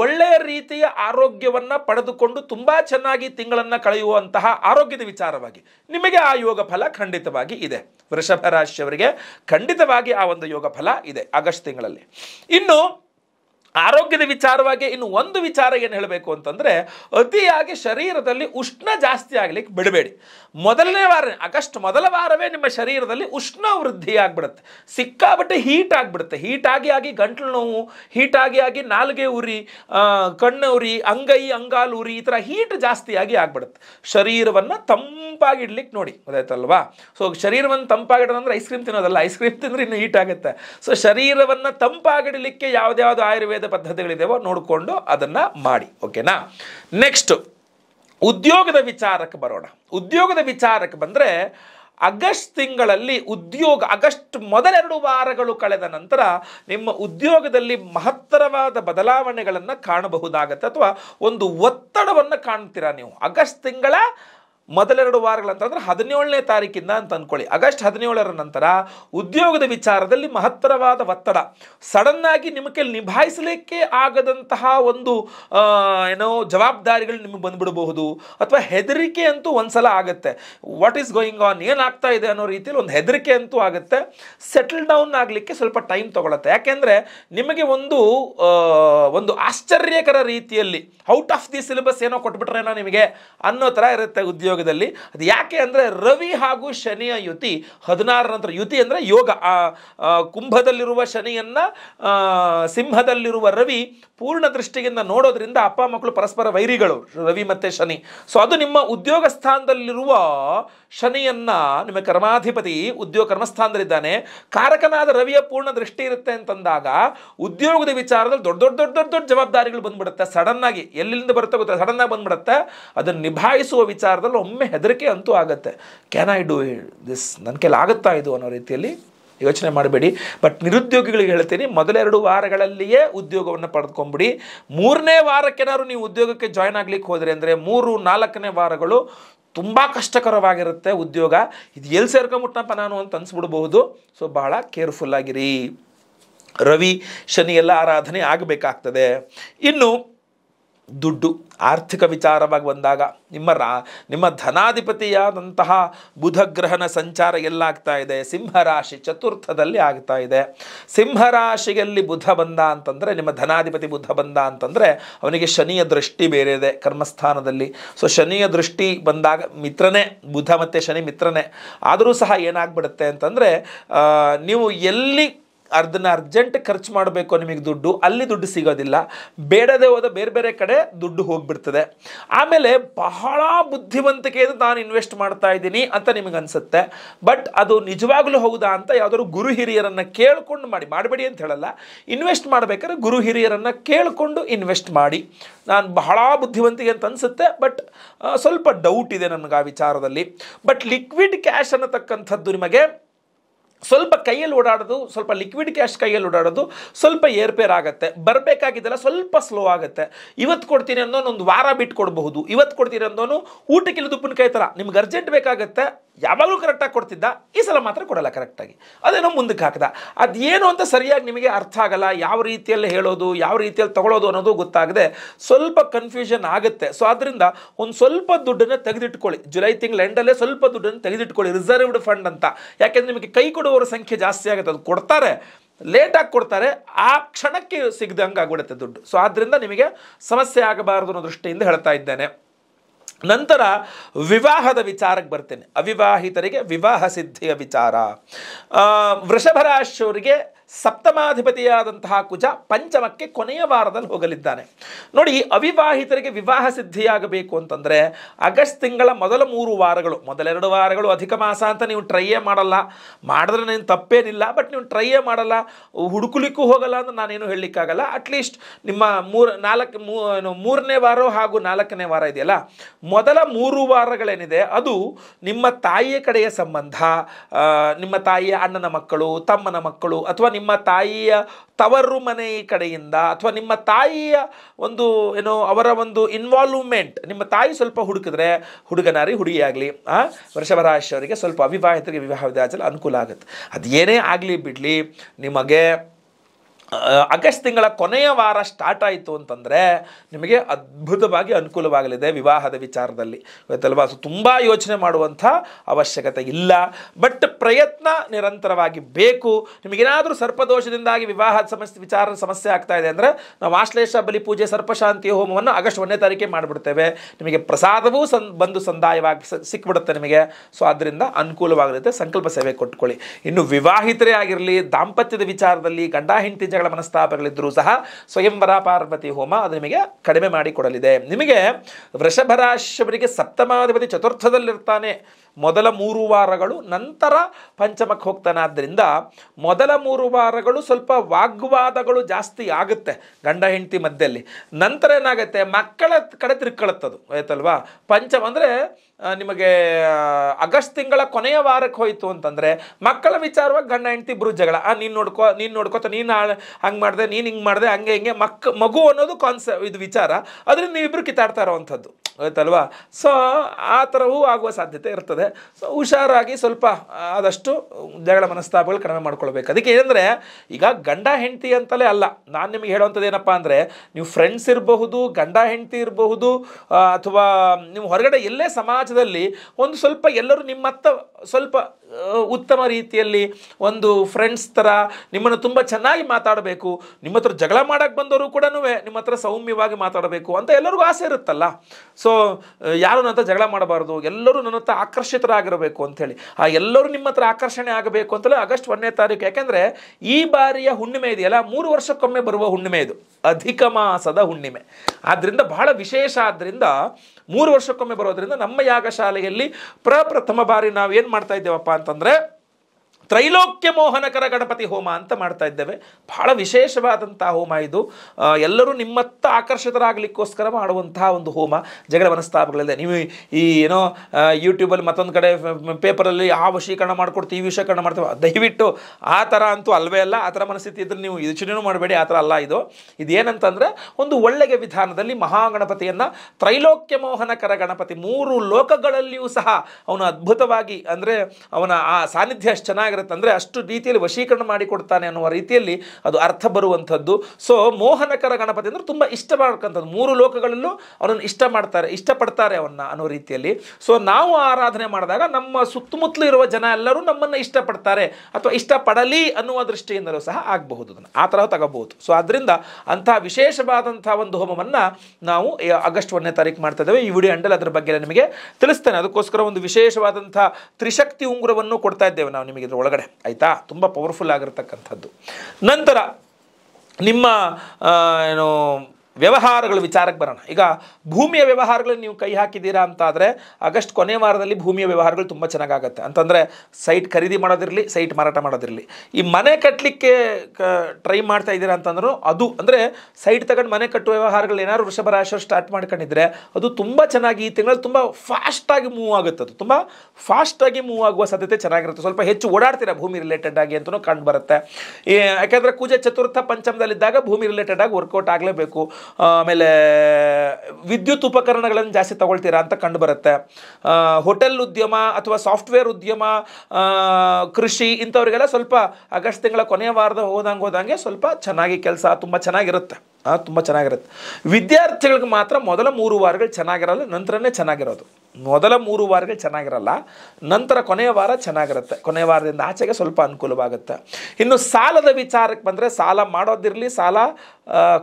ಒಳ್ಳೆಯ ರೀತಿಯ ಆರೋಗ್ಯವನ್ನು ಪಡೆದುಕೊಂಡು ತುಂಬ ಚೆನ್ನಾಗಿ ತಿಂಗಳನ್ನು ಕಳೆಯುವಂತಹ ಆರೋಗ್ಯದ ವಿಚಾರವಾಗಿ ನಿಮಗೆ ಆ ಯೋಗ ಫಲ ಖಂಡಿತವಾಗಿ ಇದೆ ವೃಷಭ ರಾಶಿಯವರಿಗೆ ಖಂಡಿತವಾಗಿ ಆ ಒಂದು ಯೋಗ ಫಲ ಇದೆ ಆಗಸ್ಟ್ ತಿಂಗಳಲ್ಲಿ ಇನ್ನು ಆರೋಗ್ಯದ ವಿಚಾರವಾಗಿ ಇನ್ನು ಒಂದು ವಿಚಾರ ಏನು ಹೇಳಬೇಕು ಅಂತಂದರೆ ಅತಿಯಾಗಿ ಶರೀರದಲ್ಲಿ ಉಷ್ಣ ಜಾಸ್ತಿ ಆಗಲಿಕ್ಕೆ ಬಿಡಬೇಡಿ ಮೊದಲನೇ ವಾರ ಆಗಸ್ಟ್ ಮೊದಲ ವಾರವೇ ನಿಮ್ಮ ಶರೀರದಲ್ಲಿ ಉಷ್ಣ ವೃದ್ಧಿ ಆಗಿಬಿಡುತ್ತೆ ಸಿಕ್ಕಾಬಿಟ್ಟು ಹೀಟ್ ಆಗಿಬಿಡುತ್ತೆ ಹೀಟಾಗಿ ಆಗಿ ಗಂಟ್ಲು ನೋವು ಹೀಟಾಗಿ ಆಗಿ ನಾಲ್ಗೆ ಉರಿ ಕಣ್ಣು ಉರಿ ಅಂಗೈ ಅಂಗಾಲು ಉರಿ ಈ ಥರ ಹೀಟ್ ಜಾಸ್ತಿಯಾಗಿ ಆಗಿಬಿಡುತ್ತೆ ಶರೀರವನ್ನು ತಂಪಾಗಿಡ್ಲಿಕ್ಕೆ ನೋಡಿ ಗೊತ್ತಾಯ್ತಲ್ವಾ ಸೊ ಶರೀರವನ್ನು ತಂಪಾಗಿಡೋದಂದ್ರೆ ಐಸ್ ಕ್ರೀಮ್ ತಿನ್ನೋದಲ್ಲ ಐಸ್ ಕ್ರೀಮ್ ತಿಂದರೆ ಇನ್ನು ಹೀಟ್ ಆಗುತ್ತೆ ಸೊ ಶರೀರವನ್ನು ತಂಪಾಗಿಡಲಿಕ್ಕೆ ಯಾವುದ್ಯಾವುದು ಆಯುರ್ವೇದ ಕಾಯ್ದ ಪದ್ಧತಿಗಳಿದಾವೋ ನೋಡಿಕೊಂಡು ಅದನ್ನು ಮಾಡಿ ಓಕೆನಾ ನೆಕ್ಸ್ಟು ಉದ್ಯೋಗದ ವಿಚಾರಕ್ಕೆ ಬರೋಣ ಉದ್ಯೋಗದ ವಿಚಾರಕ್ಕೆ ಬಂದರೆ ಆಗಸ್ಟ್ ತಿಂಗಳಲ್ಲಿ ಉದ್ಯೋಗ ಆಗಸ್ಟ್ ಮೊದಲೆರಡು ವಾರಗಳು ಕಳೆದ ನಂತರ ನಿಮ್ಮ ಉದ್ಯೋಗದಲ್ಲಿ ಮಹತ್ತರವಾದ ಬದಲಾವಣೆಗಳನ್ನು ಕಾಣಬಹುದಾಗತ್ತೆ ಅಥವಾ ಒಂದು ಒತ್ತಡವನ್ನು ಕಾಣ್ತೀರಾ ನೀವು ಆಗಸ್ಟ್ ತಿಂಗಳ ಮೊದಲೆರಡು ವಾರಗಳ ಅಂತಂದ್ರೆ ಹದಿನೇಳನೇ ತಾರೀಕಿಂದ ಅಂತ ಅಂದ್ಕೊಳ್ಳಿ ಆಗಸ್ಟ್ ಹದಿನೇಳರ ನಂತರ ಉದ್ಯೋಗದ ವಿಚಾರದಲ್ಲಿ ಮಹತ್ತರವಾದ ಒತ್ತಡ ಸಡನ್ನಾಗಿ ನಿಮಗೆ ನಿಭಾಯಿಸಲಿಕ್ಕೆ ಆಗದಂತಹ ಒಂದು ಏನೋ ಜವಾಬ್ದಾರಿಗಳು ನಿಮಗೆ ಬಂದ್ಬಿಡಬಹುದು ಅಥವಾ ಹೆದರಿಕೆ ಅಂತೂ ಒಂದ್ಸಲ ಆಗುತ್ತೆ ವಾಟ್ ಈಸ್ ಗೋಯಿಂಗ್ ಆನ್ ಏನಾಗ್ತಾ ಇದೆ ಅನ್ನೋ ರೀತಿಯಲ್ಲಿ ಒಂದು ಹೆದರಿಕೆ ಅಂತೂ ಆಗುತ್ತೆ ಸೆಟಲ್ ಡೌನ್ ಆಗಲಿಕ್ಕೆ ಸ್ವಲ್ಪ ಟೈಮ್ ತೊಗೊಳತ್ತೆ ಯಾಕೆಂದರೆ ನಿಮಗೆ ಒಂದು ಒಂದು ಆಶ್ಚರ್ಯಕರ ರೀತಿಯಲ್ಲಿ ಔಟ್ ಆಫ್ ದಿ ಸಿಲೆಬಸ್ ಏನೋ ಕೊಟ್ಬಿಟ್ರೇನೋ ನಿಮಗೆ ಅನ್ನೋ ಥರ ಇರುತ್ತೆ ಉದ್ಯೋಗ ಯೋಗದಲ್ಲಿ ಅದು ಯಾಕೆ ಅಂದರೆ ರವಿ ಹಾಗೂ ಶನಿಯ ಯುತಿ ಹದಿನಾರ ನಂತರ ಯುತಿ ಅಂದರೆ ಯೋಗ ಆ ಕುಂಭದಲ್ಲಿರುವ ಶನಿಯನ್ನು ಸಿಂಹದಲ್ಲಿರುವ ರವಿ ಪೂರ್ಣ ದೃಷ್ಟಿಯಿಂದ ನೋಡೋದ್ರಿಂದ ಅಪ್ಪ ಮಕ್ಕಳು ಪರಸ್ಪರ ವೈರಿಗಳು ರವಿ ಮತ್ತು ಶನಿ ಸೊ ಅದು ನಿಮ್ಮ ಉದ್ಯೋಗ ಸ್ಥಾನದಲ್ಲಿರುವ ಶನಿಯನ್ನು ನಿಮ್ಮ ಕರ್ಮಾಧಿಪತಿ ಉದ್ಯೋಗ ಕರ್ಮಸ್ಥಾನದಲ್ಲಿದ್ದಾನೆ ಕಾರಕನಾದ ರವಿಯ ಪೂರ್ಣ ದೃಷ್ಟಿ ಇರುತ್ತೆ ಅಂತಂದಾಗ ಉದ್ಯೋಗದ ವಿಚಾರದಲ್ಲಿ ದೊಡ್ಡ ದೊಡ್ಡ ದೊಡ್ಡ ದೊಡ್ಡ ದೊಡ್ಡ ಜವಾಬ್ದಾರಿಗಳು ಬಂದ್ಬಿಡುತ್ತೆ ಸಡನ್ನಾಗಿ ಎಲ್ಲಿಂದ ಬರುತ್ತೆ ಗೊತ್ತಾ ಸಡನ್ನಾಗಿ ಬಂದ್ಬಿಡುತ್ತೆ ಅದನ್ನು ನಿಭಾಯಿಸುವ ವಿಚಾರದಲ್ಲಿ ಒಮ್ಮೆ ಹೆದರಿಕೆ ಅಂತೂ ಆಗುತ್ತೆ ಕ್ಯಾನ್ ಐ ಡೂ ದಿಸ್ ನನ್ನ ಆಗುತ್ತಾ ಇದು ಅನ್ನೋ ರೀತಿಯಲ್ಲಿ ಯೋಚನೆ ಮಾಡಬೇಡಿ ಬಟ್ ನಿರುದ್ಯೋಗಿಗಳಿಗೆ ಹೇಳ್ತೀನಿ ಮೊದಲೆರಡು ವಾರಗಳಲ್ಲಿಯೇ ಉದ್ಯೋಗವನ್ನು ಪಡೆದುಕೊಂಬಿಡಿ ಮೂರನೇ ವಾರಕ್ಕೇನಾದ್ರು ನೀವು ಉದ್ಯೋಗಕ್ಕೆ ಜಾಯ್ನ್ ಆಗ್ಲಿಕ್ಕೆ ಹೋದರೆ ಅಂದರೆ ಮೂರು ನಾಲ್ಕನೇ ವಾರಗಳು ತುಂಬ ಕಷ್ಟಕರವಾಗಿರುತ್ತೆ ಉದ್ಯೋಗ ಇದು ಎಲ್ಲಿ ಸೇರ್ಕೊಂಬಿಟ್ಟಪ್ಪ ನಾನು ಅಂತ ಅನ್ಸ್ಬಿಡ್ಬಹುದು ಸೊ ಬಹಳ ಆಗಿರಿ ರವಿ ಶನಿ ಎಲ್ಲ ಆರಾಧನೆ ಆಗಬೇಕಾಗ್ತದೆ ಇನ್ನು ದುಡ್ಡು ಆರ್ಥಿಕ ವಿಚಾರವಾಗಿ ಬಂದಾಗ ನಿಮ್ಮ ರಾ ನಿಮ್ಮ ಧನಾಧಿಪತಿಯಾದಂತಹ ಗ್ರಹನ ಸಂಚಾರ ಎಲ್ಲಾಗ್ತಾ ಇದೆ ಸಿಂಹರಾಶಿ ಚತುರ್ಥದಲ್ಲಿ ಆಗ್ತಾ ಇದೆ ಸಿಂಹರಾಶಿಯಲ್ಲಿ ಬುಧ ಬಂದ ಅಂತಂದರೆ ನಿಮ್ಮ ಧನಾಧಿಪತಿ ಬುಧ ಬಂದ ಅಂತಂದರೆ ಅವನಿಗೆ ಶನಿಯ ದೃಷ್ಟಿ ಬೇರೆ ಇದೆ ಕರ್ಮಸ್ಥಾನದಲ್ಲಿ ಸೊ ಶನಿಯ ದೃಷ್ಟಿ ಬಂದಾಗ ಮಿತ್ರನೇ ಬುಧ ಮತ್ತು ಶನಿ ಮಿತ್ರನೇ ಆದರೂ ಸಹ ಏನಾಗ್ಬಿಡುತ್ತೆ ಅಂತಂದರೆ ನೀವು ಎಲ್ಲಿ ಅದನ್ನು ಅರ್ಜೆಂಟ್ ಖರ್ಚು ಮಾಡಬೇಕು ನಿಮಗೆ ದುಡ್ಡು ಅಲ್ಲಿ ದುಡ್ಡು ಸಿಗೋದಿಲ್ಲ ಬೇಡದೆ ಹೋದ ಬೇರೆ ಬೇರೆ ಕಡೆ ದುಡ್ಡು ಹೋಗಿಬಿಡ್ತದೆ ಆಮೇಲೆ ಬಹಳ ಬುದ್ಧಿವಂತಿಕೆಯಿಂದ ನಾನು ಇನ್ವೆಸ್ಟ್ ಮಾಡ್ತಾ ಇದ್ದೀನಿ ಅಂತ ನಿಮಗೆ ಅನಿಸುತ್ತೆ ಬಟ್ ಅದು ನಿಜವಾಗ್ಲೂ ಹೌದಾ ಅಂತ ಯಾವುದಾದ್ರು ಗುರು ಹಿರಿಯರನ್ನು ಕೇಳಿಕೊಂಡು ಮಾಡಿ ಮಾಡಬೇಡಿ ಅಂತ ಹೇಳಲ್ಲ ಇನ್ವೆಸ್ಟ್ ಮಾಡಬೇಕಾದ್ರೆ ಗುರು ಹಿರಿಯರನ್ನು ಕೇಳಿಕೊಂಡು ಇನ್ವೆಸ್ಟ್ ಮಾಡಿ ನಾನು ಬಹಳ ಬುದ್ಧಿವಂತಿಕೆ ಅಂತ ಅನಿಸುತ್ತೆ ಬಟ್ ಸ್ವಲ್ಪ ಡೌಟ್ ಇದೆ ನನಗೆ ಆ ವಿಚಾರದಲ್ಲಿ ಬಟ್ ಲಿಕ್ವಿಡ್ ಕ್ಯಾಶ್ ಅನ್ನತಕ್ಕಂಥದ್ದು ನಿಮಗೆ ಸ್ವಲ್ಪ ಕೈಯಲ್ಲಿ ಓಡಾಡೋದು ಸ್ವಲ್ಪ ಲಿಕ್ವಿಡ್ ಕ್ಯಾಶ್ ಕೈಯಲ್ಲಿ ಓಡಾಡೋದು ಸ್ವಲ್ಪ ಏರ್ಪೇರ್ ಆಗುತ್ತೆ ಬರಬೇಕಾಗಿದ್ದೆಲ್ಲ ಸ್ವಲ್ಪ ಸ್ಲೋ ಆಗುತ್ತೆ ಇವತ್ತು ಕೊಡ್ತೀನಿ ಅಂದೋನು ಒಂದು ವಾರ ಬಿಟ್ಟು ಕೊಡಬಹುದು ಇವತ್ತು ಕೊಡ್ತೀನಿ ಅಂದೋನು ಊಟಕ್ಕಿಲ್ಲ ಕೈ ಥರ ನಿಮ್ಗೆ ಅರ್ಜೆಂಟ್ ಬೇಕಾಗುತ್ತೆ ಯಾವಾಗಲೂ ಕರೆಕ್ಟಾಗಿ ಕೊಡ್ತಿದ್ದ ಈ ಸಲ ಮಾತ್ರ ಕೊಡಲ್ಲ ಕರೆಕ್ಟಾಗಿ ಅದೇನೋ ಮುಂದಕ್ಕೆ ಹಾಕಿದ ಅದೇನು ಅಂತ ಸರಿಯಾಗಿ ನಿಮಗೆ ಅರ್ಥ ಆಗಲ್ಲ ಯಾವ ರೀತಿಯಲ್ಲಿ ಹೇಳೋದು ಯಾವ ರೀತಿಯಲ್ಲಿ ತಗೊಳ್ಳೋದು ಅನ್ನೋದು ಗೊತ್ತಾಗದೆ ಸ್ವಲ್ಪ ಕನ್ಫ್ಯೂಷನ್ ಆಗುತ್ತೆ ಸೊ ಆದ್ದರಿಂದ ಒಂದು ಸ್ವಲ್ಪ ದುಡ್ಡನ್ನು ತೆಗೆದಿಟ್ಕೊಳ್ಳಿ ಜುಲೈ ತಿಂಗಳ ಎಂಡಲ್ಲೇ ಸ್ವಲ್ಪ ದುಡ್ಡನ್ನು ತೆಗೆದಿಟ್ಕೊಳ್ಳಿ ರಿಸರ್ವ್ಡ್ ಫಂಡ್ ಅಂತ ಯಾಕೆಂದ್ರೆ ನಿಮಗೆ ಕೈ ಕೊಡುವ ಕೊಡುವವರ ಸಂಖ್ಯೆ ಜಾಸ್ತಿ ಆಗುತ್ತೆ ಅದು ಕೊಡ್ತಾರೆ ಲೇಟಾಗಿ ಕೊಡ್ತಾರೆ ಆ ಕ್ಷಣಕ್ಕೆ ಸಿಗ್ದಂಗೆ ಆಗ್ಬಿಡುತ್ತೆ ದುಡ್ಡು ಸೊ ಆದ್ದರಿಂದ ನಿಮಗೆ ಸಮಸ್ಯೆ ಆಗಬಾರದು ಅನ್ನೋ ದೃಷ್ಟಿಯಿಂದ ಹೇಳ್ತಾ ಇದ್ದೇನೆ ನಂತರ ವಿವಾಹದ ವಿಚಾರಕ್ಕೆ ಬರ್ತೇನೆ ಅವಿವಾಹಿತರಿಗೆ ವಿವಾಹ ಸಿದ್ಧಿಯ ವಿಚಾರ ವೃಷಭರಾಶಿಯವರಿಗೆ ಸಪ್ತಮಾಧಿಪತಿಯಾದಂತಹ ಕುಜ ಪಂಚಮಕ್ಕೆ ಕೊನೆಯ ವಾರದಲ್ಲಿ ಹೋಗಲಿದ್ದಾನೆ ನೋಡಿ ಅವಿವಾಹಿತರಿಗೆ ವಿವಾಹ ಸಿದ್ಧಿಯಾಗಬೇಕು ಅಂತಂದರೆ ಆಗಸ್ಟ್ ತಿಂಗಳ ಮೊದಲ ಮೂರು ವಾರಗಳು ಮೊದಲೆರಡು ವಾರಗಳು ಅಧಿಕ ಮಾಸ ಅಂತ ನೀವು ಟ್ರೈಯೇ ಮಾಡಲ್ಲ ಮಾಡಿದ್ರೆ ನೀನು ತಪ್ಪೇನಿಲ್ಲ ಬಟ್ ನೀವು ಟ್ರೈಯೇ ಮಾಡಲ್ಲ ಹುಡುಕುಲಿಕ್ಕೂ ಹೋಗಲ್ಲ ಅಂತ ನಾನೇನು ಹೇಳಲಿಕ್ಕಾಗಲ್ಲ ಅಟ್ಲೀಸ್ಟ್ ನಿಮ್ಮ ಮೂರು ನಾಲ್ಕು ಮೂರನೇ ವಾರ ಹಾಗೂ ನಾಲ್ಕನೇ ವಾರ ಇದೆಯಲ್ಲ ಮೊದಲ ಮೂರು ವಾರಗಳೇನಿದೆ ಅದು ನಿಮ್ಮ ತಾಯಿಯ ಕಡೆಯ ಸಂಬಂಧ ನಿಮ್ಮ ತಾಯಿಯ ಅಣ್ಣನ ಮಕ್ಕಳು ತಮ್ಮನ ಮಕ್ಕಳು ಅಥವಾ ನಿಮ್ಮ ನಿಮ್ಮ ತಾಯಿಯ ತವರು ಮನೆ ಕಡೆಯಿಂದ ಅಥವಾ ನಿಮ್ಮ ತಾಯಿಯ ಒಂದು ಏನೋ ಅವರ ಒಂದು ಇನ್ವಾಲ್ವ್ಮೆಂಟ್ ನಿಮ್ಮ ತಾಯಿ ಸ್ವಲ್ಪ ಹುಡುಕಿದ್ರೆ ಹುಡುಗನಾರಿ ಹುಡುಗಿಯಾಗಲಿ ಆ ರಾಶಿಯವರಿಗೆ ಸ್ವಲ್ಪ ಅವಿವಾಹಿತರಿಗೆ ವಿವಾಹ ವಿಧಾಚಲ ಅನುಕೂಲ ಆಗುತ್ತೆ ಅದೇನೇ ಆಗಲಿ ಬಿಡಲಿ ನಿಮಗೆ ಆಗಸ್ಟ್ ತಿಂಗಳ ಕೊನೆಯ ವಾರ ಸ್ಟಾರ್ಟ್ ಆಯಿತು ಅಂತಂದರೆ ನಿಮಗೆ ಅದ್ಭುತವಾಗಿ ಅನುಕೂಲವಾಗಲಿದೆ ವಿವಾಹದ ವಿಚಾರದಲ್ಲಿ ಗೊತ್ತಲ್ವಾ ಸೊ ತುಂಬ ಯೋಚನೆ ಮಾಡುವಂಥ ಅವಶ್ಯಕತೆ ಇಲ್ಲ ಬಟ್ ಪ್ರಯತ್ನ ನಿರಂತರವಾಗಿ ಬೇಕು ನಿಮಗೇನಾದರೂ ಸರ್ಪದೋಷದಿಂದಾಗಿ ವಿವಾಹದ ಸಮಸ್ಯೆ ವಿಚಾರ ಸಮಸ್ಯೆ ಆಗ್ತಾ ಇದೆ ಅಂದರೆ ನಾವು ಆಶ್ಲೇಷ ಬಲಿ ಪೂಜೆ ಸರ್ಪಶಾಂತಿ ಹೋಮವನ್ನು ಆಗಸ್ಟ್ ಒಂದನೇ ತಾರೀಕೆ ಮಾಡಿಬಿಡ್ತೇವೆ ನಿಮಗೆ ಪ್ರಸಾದವೂ ಸನ್ ಬಂದು ಸಂದಾಯವಾಗಿ ಸಿಕ್ಬಿಡುತ್ತೆ ನಿಮಗೆ ಸೊ ಅದರಿಂದ ಅನುಕೂಲವಾಗಲಿದೆ ಸಂಕಲ್ಪ ಸೇವೆ ಕೊಟ್ಕೊಳ್ಳಿ ಇನ್ನು ವಿವಾಹಿತರೇ ಆಗಿರಲಿ ದಾಂಪತ್ಯದ ವಿಚಾರದಲ್ಲಿ ಗಂಡ ಹೆಂಡತಿ ಜಗಳ ಮಕ್ಕಳ ಮನಸ್ತಾಪಗಳಿದ್ದರೂ ಸಹ ಸ್ವಯಂವರ ಪಾರ್ವತಿ ಹೋಮ ಅದು ನಿಮಗೆ ಕಡಿಮೆ ಮಾಡಿಕೊಡಲಿದೆ ನಿಮಗೆ ವೃಷಭರಾಶಿಯವರಿಗೆ ಸಪ್ತಮಾಧಿಪತಿ ಚತುರ್ಥದಲ್ಲಿರ್ತಾನೆ ಮೊದಲ ಮೂರು ವಾರಗಳು ನಂತರ ಪಂಚಮಕ್ಕೆ ಹೋಗ್ತಾನಾದ್ದರಿಂದ ಮೊದಲ ಮೂರು ವಾರಗಳು ಸ್ವಲ್ಪ ವಾಗ್ವಾದಗಳು ಜಾಸ್ತಿ ಆಗುತ್ತೆ ಗಂಡ ಹೆಂಡತಿ ಮಧ್ಯದಲ್ಲಿ ನಂತರ ಏನಾಗುತ್ತೆ ಮಕ್ಕಳ ಕಡೆ ತಿರ್ಕೊಳ್ಳುತ್ತದು ಆಯ್ತಲ್ವಾ ಪಂಚಮ ಅಂದರೆ ನಿಮಗೆ ಆಗಸ್ಟ್ ತಿಂಗಳ ಕೊನೆಯ ವಾರಕ್ಕೆ ಹೋಯಿತು ಅಂತಂದರೆ ಮಕ್ಕಳ ವಿಚಾರವಾಗಿ ಗಂಡ ಹೆಂಡತಿ ಇಬ್ಬರು ಜಗಳ ಆ ನೀನು ನೋಡ್ಕೊ ನೀನು ನೋಡ್ಕೊತ ನೀನು ಹಂಗೆ ಮಾಡಿದೆ ನೀನು ಹಿಂಗೆ ಮಾಡಿದೆ ಹಂಗೆ ಹಿಂಗೆ ಮಕ್ಕ ಮಗು ಅನ್ನೋದು ಕಾನ್ಸೆ ಇದು ವಿಚಾರ ಅದರಿಂದ ನೀವಿಬ್ಬರು ಕಿತ್ತಾಡ್ತಾ ಇರೋವಂಥದ್ದು ಆಯ್ತಲ್ವಾ ಸೊ ಆ ಥರವೂ ಆಗುವ ಸಾಧ್ಯತೆ ಇರ್ತದೆ ಸೊ ಹುಷಾರಾಗಿ ಸ್ವಲ್ಪ ಆದಷ್ಟು ಜಗಳ ಮನಸ್ತಾಪಗಳು ಕಡಿಮೆ ಮಾಡ್ಕೊಳ್ಬೇಕು ಅದಕ್ಕೆ ಏನಂದರೆ ಈಗ ಗಂಡ ಹೆಂಡತಿ ಅಂತಲೇ ಅಲ್ಲ ನಾನು ನಿಮಗೆ ಹೇಳುವಂಥದ್ದು ಏನಪ್ಪ ಅಂದರೆ ನೀವು ಫ್ರೆಂಡ್ಸ್ ಇರಬಹುದು ಗಂಡ ಹೆಂಡತಿ ಇರಬಹುದು ಅಥವಾ ನೀವು ಹೊರಗಡೆ ಎಲ್ಲೇ ಸಮಾಜ ಸಮಾಜದಲ್ಲಿ ಒಂದು ಸ್ವಲ್ಪ ಎಲ್ಲರೂ ನಿಮ್ಮತ್ತ ಸ್ವಲ್ಪ ಉತ್ತಮ ರೀತಿಯಲ್ಲಿ ಒಂದು ಫ್ರೆಂಡ್ಸ್ ಥರ ನಿಮ್ಮನ್ನು ತುಂಬ ಚೆನ್ನಾಗಿ ಮಾತಾಡಬೇಕು ನಿಮ್ಮ ಹತ್ರ ಜಗಳ ಮಾಡೋಕ್ಕೆ ಬಂದವರು ಕೂಡ ನಿಮ್ಮ ಹತ್ರ ಸೌಮ್ಯವಾಗಿ ಮಾತಾಡಬೇಕು ಅಂತ ಎಲ್ಲರಿಗೂ ಆಸೆ ಇರುತ್ತಲ್ಲ ಸೊ ಯಾರು ನನ್ನ ಹತ್ರ ಜಗಳ ಮಾಡಬಾರ್ದು ಎಲ್ಲರೂ ನನ್ನ ಹತ್ರ ಆಕರ್ಷಿತರಾಗಿರಬೇಕು ಅಂಥೇಳಿ ಆ ಎಲ್ಲರೂ ನಿಮ್ಮ ಹತ್ರ ಆಕರ್ಷಣೆ ಆಗಬೇಕು ಅಂತಲೇ ಆಗಸ್ಟ್ ಒಂದನೇ ತಾರೀಕು ಯಾಕೆಂದರೆ ಈ ಬಾರಿಯ ಹುಣ್ಣಿಮೆ ಇದೆಯಲ್ಲ ಮೂರು ವರ್ಷಕ್ಕೊಮ್ಮೆ ಬರುವ ಹುಣ್ಣಿಮೆ ಇದು ಅಧಿಕ ಮಾಸದ ಹುಣ್ಣಿಮೆ ಆದ್ದರಿಂದ ಬಹಳ ವಿಶೇಷ ಆದ್ದರಿಂದ ಮೂರು ವರ್ಷಕ್ಕೊಮ್ಮೆ ಬರೋದ್ರಿಂದ ನಮ್ಮ ಯಾಗಶಾಲೆಯಲ್ಲಿ ಪ್ರಪ್ರಥಮ ಬಾರಿ ನಾವು ಏನು ಮಾಡ್ತಾ ಇದ್ದೇವಪ್ಪ ಅಂತಂದರೆ ತ್ರೈಲೋಕ್ಯ ಮೋಹನಕರ ಗಣಪತಿ ಹೋಮ ಅಂತ ಮಾಡ್ತಾ ಇದ್ದೇವೆ ಬಹಳ ವಿಶೇಷವಾದಂತಹ ಹೋಮ ಇದು ಎಲ್ಲರೂ ನಿಮ್ಮತ್ತ ಆಕರ್ಷಿತರಾಗಲಿಕ್ಕೋಸ್ಕರ ಮಾಡುವಂತಹ ಒಂದು ಹೋಮ ಜಗಳ ಮನಸ್ತಾಪಗಳಿದೆ ನೀವು ಈ ಏನೋ ಯೂಟ್ಯೂಬಲ್ಲಿ ಮತ್ತೊಂದು ಕಡೆ ಪೇಪರಲ್ಲಿ ಆ ವಶೀಕರಣ ಮಾಡಿಕೊಡ್ತೀವಿ ಈ ವಿಷಯಕರಣ ಮಾಡ್ತೀವಿ ದಯವಿಟ್ಟು ಆ ಥರ ಅಂತೂ ಅಲ್ವೇ ಅಲ್ಲ ಆ ಥರ ಮನಸ್ಥಿತಿ ಇದ್ರೆ ನೀವು ಯೋಚನೆಯೂ ಮಾಡಬೇಡಿ ಆ ಥರ ಅಲ್ಲ ಇದು ಇದೇನಂತಂದರೆ ಒಂದು ಒಳ್ಳೆಯ ವಿಧಾನದಲ್ಲಿ ಮಹಾಗಣಪತಿಯನ್ನು ತ್ರೈಲೋಕ್ಯ ಮೋಹನಕರ ಗಣಪತಿ ಮೂರು ಲೋಕಗಳಲ್ಲಿಯೂ ಸಹ ಅವನು ಅದ್ಭುತವಾಗಿ ಅಂದರೆ ಅವನ ಆ ಸಾನ್ನಿಧ್ಯ ಚೆನ್ನಾಗಿರುತ್ತೆ ಏನಾಗುತ್ತೆ ಅಂದರೆ ಅಷ್ಟು ರೀತಿಯಲ್ಲಿ ವಶೀಕರಣ ಮಾಡಿಕೊಡ್ತಾನೆ ಅನ್ನುವ ರೀತಿಯಲ್ಲಿ ಅದು ಅರ್ಥ ಬರುವಂಥದ್ದು ಸೊ ಮೋಹನಕರ ಗಣಪತಿ ಅಂದರೆ ತುಂಬ ಇಷ್ಟ ಮೂರು ಲೋಕಗಳಲ್ಲೂ ಅವನನ್ನು ಇಷ್ಟ ಮಾಡ್ತಾರೆ ಇಷ್ಟಪಡ್ತಾರೆ ಅವನ್ನ ಅನ್ನೋ ರೀತಿಯಲ್ಲಿ ಸೊ ನಾವು ಆರಾಧನೆ ಮಾಡಿದಾಗ ನಮ್ಮ ಸುತ್ತಮುತ್ತಲೂ ಇರುವ ಜನ ಎಲ್ಲರೂ ನಮ್ಮನ್ನು ಇಷ್ಟಪಡ್ತಾರೆ ಅಥವಾ ಇಷ್ಟಪಡಲಿ ಅನ್ನುವ ದೃಷ್ಟಿಯಿಂದಲೂ ಸಹ ಆಗಬಹುದು ಅದನ್ನು ಆ ಥರ ತಗೋಬಹುದು ಸೊ ಆದ್ದರಿಂದ ಅಂತಹ ವಿಶೇಷವಾದಂಥ ಒಂದು ಹೋಮವನ್ನು ನಾವು ಆಗಸ್ಟ್ ಒಂದನೇ ತಾರೀಕು ಮಾಡ್ತಾ ಇದ್ದೇವೆ ಈ ವಿಡಿಯೋ ಅಂಡಲ್ ಅದರ ಬಗ್ಗೆ ನಿಮಗೆ ತಿಳಿಸ್ತೇನೆ ಅದಕ್ಕೋಸ್ಕರ ಒಂದು ವಿಶೇಷವಾದಂಥ ತ್ರಿಶಕ್ತಿ ಉಂಗುರವನ್ನು ಕೊಡ್ತಾ ಇದ್ದೇವೆ ನಾವು ನಿಮಗೆ ಒಳಗಡೆ ಆಯಿತಾ ತುಂಬ ಪವರ್ಫುಲ್ ಆಗಿರ್ತಕ್ಕಂಥದ್ದು ನಂತರ ನಿಮ್ಮ ಏನು ವ್ಯವಹಾರಗಳು ವಿಚಾರಕ್ಕೆ ಬರೋಣ ಈಗ ಭೂಮಿಯ ವ್ಯವಹಾರಗಳು ನೀವು ಕೈ ಹಾಕಿದ್ದೀರಾ ಅಂತಾದರೆ ಆಗಸ್ಟ್ ಕೊನೆ ವಾರದಲ್ಲಿ ಭೂಮಿಯ ವ್ಯವಹಾರಗಳು ತುಂಬ ಚೆನ್ನಾಗಾಗತ್ತೆ ಅಂತಂದರೆ ಸೈಟ್ ಖರೀದಿ ಮಾಡೋದಿರಲಿ ಸೈಟ್ ಮಾರಾಟ ಮಾಡೋದಿರಲಿ ಈ ಮನೆ ಕಟ್ಟಲಿಕ್ಕೆ ಟ್ರೈ ಮಾಡ್ತಾ ಇದ್ದೀರಾ ಅಂತಂದ್ರೂ ಅದು ಅಂದರೆ ಸೈಟ್ ತಗೊಂಡು ಮನೆ ಕಟ್ಟುವ ವ್ಯವಹಾರಗಳು ಏನಾದ್ರು ವೃಷಭ ರಾಶಿ ಸ್ಟಾರ್ಟ್ ಮಾಡ್ಕೊಂಡಿದ್ರೆ ಅದು ತುಂಬ ಚೆನ್ನಾಗಿ ಈ ತಿಂಗಳಲ್ಲಿ ತುಂಬ ಫಾಸ್ಟಾಗಿ ಮೂವ್ ಆಗುತ್ತೆ ಅದು ತುಂಬ ಫಾಸ್ಟಾಗಿ ಮೂವ್ ಆಗುವ ಸಾಧ್ಯತೆ ಚೆನ್ನಾಗಿರುತ್ತೆ ಸ್ವಲ್ಪ ಹೆಚ್ಚು ಓಡಾಡ್ತೀರಾ ಭೂಮಿ ರಿಲೇಟೆಡ್ ಆಗಿ ಅಂತಲೂ ಕಂಡು ಬರುತ್ತೆ ಯಾಕೆಂದರೆ ಪೂಜೆ ಚತುರ್ಥ ಪಂಚಮದಲ್ಲಿದ್ದಾಗ ಭೂಮಿ ರಿಲೇಟೆಡ್ ಆಗಿ ವರ್ಕೌಟ್ ಆಗಲೇಬೇಕು ಆಮೇಲೆ ವಿದ್ಯುತ್ ಉಪಕರಣಗಳನ್ನು ಜಾಸ್ತಿ ತಗೊಳ್ತೀರಾ ಅಂತ ಕಂಡು ಬರುತ್ತೆ ಹೋಟೆಲ್ ಉದ್ಯಮ ಅಥವಾ ಸಾಫ್ಟ್ವೇರ್ ಉದ್ಯಮ ಕೃಷಿ ಇಂಥವರಿಗೆಲ್ಲ ಸ್ವಲ್ಪ ಆಗಸ್ಟ್ ತಿಂಗಳ ಕೊನೆಯ ವಾರದ ಹೋದಂಗೆ ಹೋದಂಗೆ ಸ್ವಲ್ಪ ಚೆನ್ನಾಗಿ ಕೆಲಸ ತುಂಬ ಚೆನ್ನಾಗಿರುತ್ತೆ ತುಂಬ ಚೆನ್ನಾಗಿರುತ್ತೆ ವಿದ್ಯಾರ್ಥಿಗಳಿಗೆ ಮಾತ್ರ ಮೊದಲ ಮೂರು ವಾರಗಳು ಚೆನ್ನಾಗಿರಲ್ಲ ನಂತರನೇ ಚೆನ್ನಾಗಿರೋದು ಮೊದಲ ಮೂರು ವಾರಗಳು ಚೆನ್ನಾಗಿರಲ್ಲ ನಂತರ ಕೊನೆಯ ವಾರ ಚೆನ್ನಾಗಿರುತ್ತೆ ಕೊನೆಯ ವಾರದಿಂದ ಆಚೆಗೆ ಸ್ವಲ್ಪ ಅನುಕೂಲವಾಗುತ್ತೆ ಇನ್ನು ಸಾಲದ ವಿಚಾರಕ್ಕೆ ಬಂದರೆ ಸಾಲ ಮಾಡೋದಿರಲಿ ಸಾಲ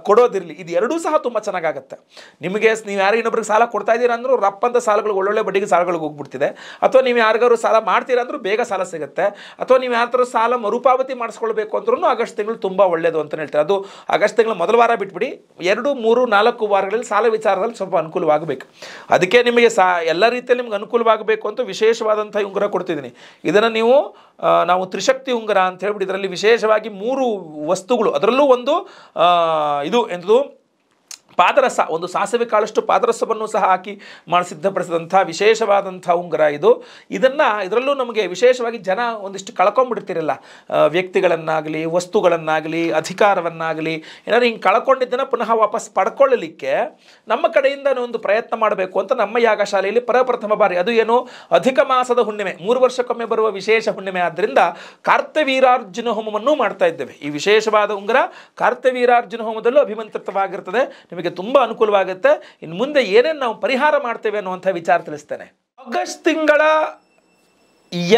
ಕೊಡೋದಿರಲಿ ಇದು ಎರಡೂ ಸಹ ತುಂಬ ಚೆನ್ನಾಗಾಗುತ್ತೆ ನಿಮಗೆ ನೀವು ಯಾರು ಇನ್ನೊಬ್ರಿಗೆ ಸಾಲ ಕೊಡ್ತಾ ಇದ್ದೀರ ಅಂದರೂ ರಪ್ಪಂತ ಸಾಲಗಳು ಒಳ್ಳೊಳ್ಳೆ ಬಡ್ಡಿಗೆ ಸಾಲಗಳಿಗೆ ಹೋಗ್ಬಿಡ್ತಿದೆ ಅಥವಾ ನೀವು ಯಾರಿಗಾದ್ರು ಸಾಲ ಮಾಡ್ತೀರ ಅಂದ್ರೂ ಬೇಗ ಸಾಲ ಸಿಗುತ್ತೆ ಅಥವಾ ನೀವು ಯಾರ ಸಾಲ ಮರುಪಾವತಿ ಮಾಡಿಸ್ಕೊಳ್ಬೇಕು ಅಂದ್ರೂ ಆಗಸ್ಟ್ ತಿಂಗಳು ತುಂಬ ಒಳ್ಳೆಯದು ಅಂತ ಹೇಳ್ತಾರೆ ಅದು ಆಗಸ್ಟ್ ತಿಂಗಳು ಮೊದಲ ವಾರ ಬಿಟ್ಬಿಡಿ ಎರಡು ಮೂರು ನಾಲ್ಕು ವಾರಗಳಲ್ಲಿ ಸಾಲ ವಿಚಾರದಲ್ಲಿ ಸ್ವಲ್ಪ ಅನುಕೂಲವಾಗಬೇಕು ಅದಕ್ಕೆ ನಿಮಗೆ ಸಾ ಎಲ್ಲ ಎಲ್ಲ ರೀತಿಯಲ್ಲಿ ನಿಮ್ಗೆ ಅನುಕೂಲವಾಗಬೇಕು ಅಂತ ವಿಶೇಷವಾದಂಥ ಉಂಗುರ ಕೊಡ್ತಿದ್ದೀನಿ ಇದನ್ನು ನೀವು ನಾವು ತ್ರಿಶಕ್ತಿ ಉಂಗುರ ಅಂತ ಹೇಳ್ಬಿಟ್ಟು ಇದರಲ್ಲಿ ವಿಶೇಷವಾಗಿ ಮೂರು ವಸ್ತುಗಳು ಅದರಲ್ಲೂ ಒಂದು ಇದು ಎಂದು ಪಾದರಸ ಒಂದು ಸಾಸಿವೆ ಕಾಳಷ್ಟು ಪಾದರಸವನ್ನು ಸಹ ಹಾಕಿ ಮಾಡಿ ಸಿದ್ಧಪಡಿಸಿದಂಥ ವಿಶೇಷವಾದಂಥ ಉಂಗುರ ಇದು ಇದನ್ನು ಇದರಲ್ಲೂ ನಮಗೆ ವಿಶೇಷವಾಗಿ ಜನ ಒಂದಿಷ್ಟು ಕಳ್ಕೊಂಡ್ಬಿಡ್ತಿರಲ್ಲ ವ್ಯಕ್ತಿಗಳನ್ನಾಗಲಿ ವಸ್ತುಗಳನ್ನಾಗಲಿ ಅಧಿಕಾರವನ್ನಾಗಲಿ ಏನಾದ್ರು ಹಿಂಗೆ ಕಳ್ಕೊಂಡಿದ್ದನ್ನು ಪುನಃ ವಾಪಸ್ ಪಡ್ಕೊಳ್ಳಲಿಕ್ಕೆ ನಮ್ಮ ಕಡೆಯಿಂದ ಒಂದು ಪ್ರಯತ್ನ ಮಾಡಬೇಕು ಅಂತ ನಮ್ಮ ಯಾಗ ಶಾಲೆಯಲ್ಲಿ ಪರಪ್ರಥಮ ಬಾರಿ ಅದು ಏನು ಅಧಿಕ ಮಾಸದ ಹುಣ್ಣಿಮೆ ಮೂರು ವರ್ಷಕ್ಕೊಮ್ಮೆ ಬರುವ ವಿಶೇಷ ಹುಣ್ಣಿಮೆ ಆದ್ದರಿಂದ ಕಾರ್ತವೀರಾರ್ಜುನ ಹೋಮವನ್ನು ಮಾಡ್ತಾ ಇದ್ದೇವೆ ಈ ವಿಶೇಷವಾದ ಉಂಗುರ ಕಾರ್ತವೀರಾರ್ಜುನ ಹೋಮದಲ್ಲೂ ಅಭಿಮಂತ್ರಿತವಾಗಿರ್ತದೆ ನಿಮಗೆ ತುಂಬಾ ತುಂಬ ಅನುಕೂಲವಾಗುತ್ತೆ ಇನ್ನು ಮುಂದೆ ಏನೇನು ನಾವು ಪರಿಹಾರ ಮಾಡ್ತೇವೆ ಅನ್ನುವಂಥ ವಿಚಾರ ತಿಳಿಸ್ತೇನೆ ಆಗಸ್ಟ್ ತಿಂಗಳ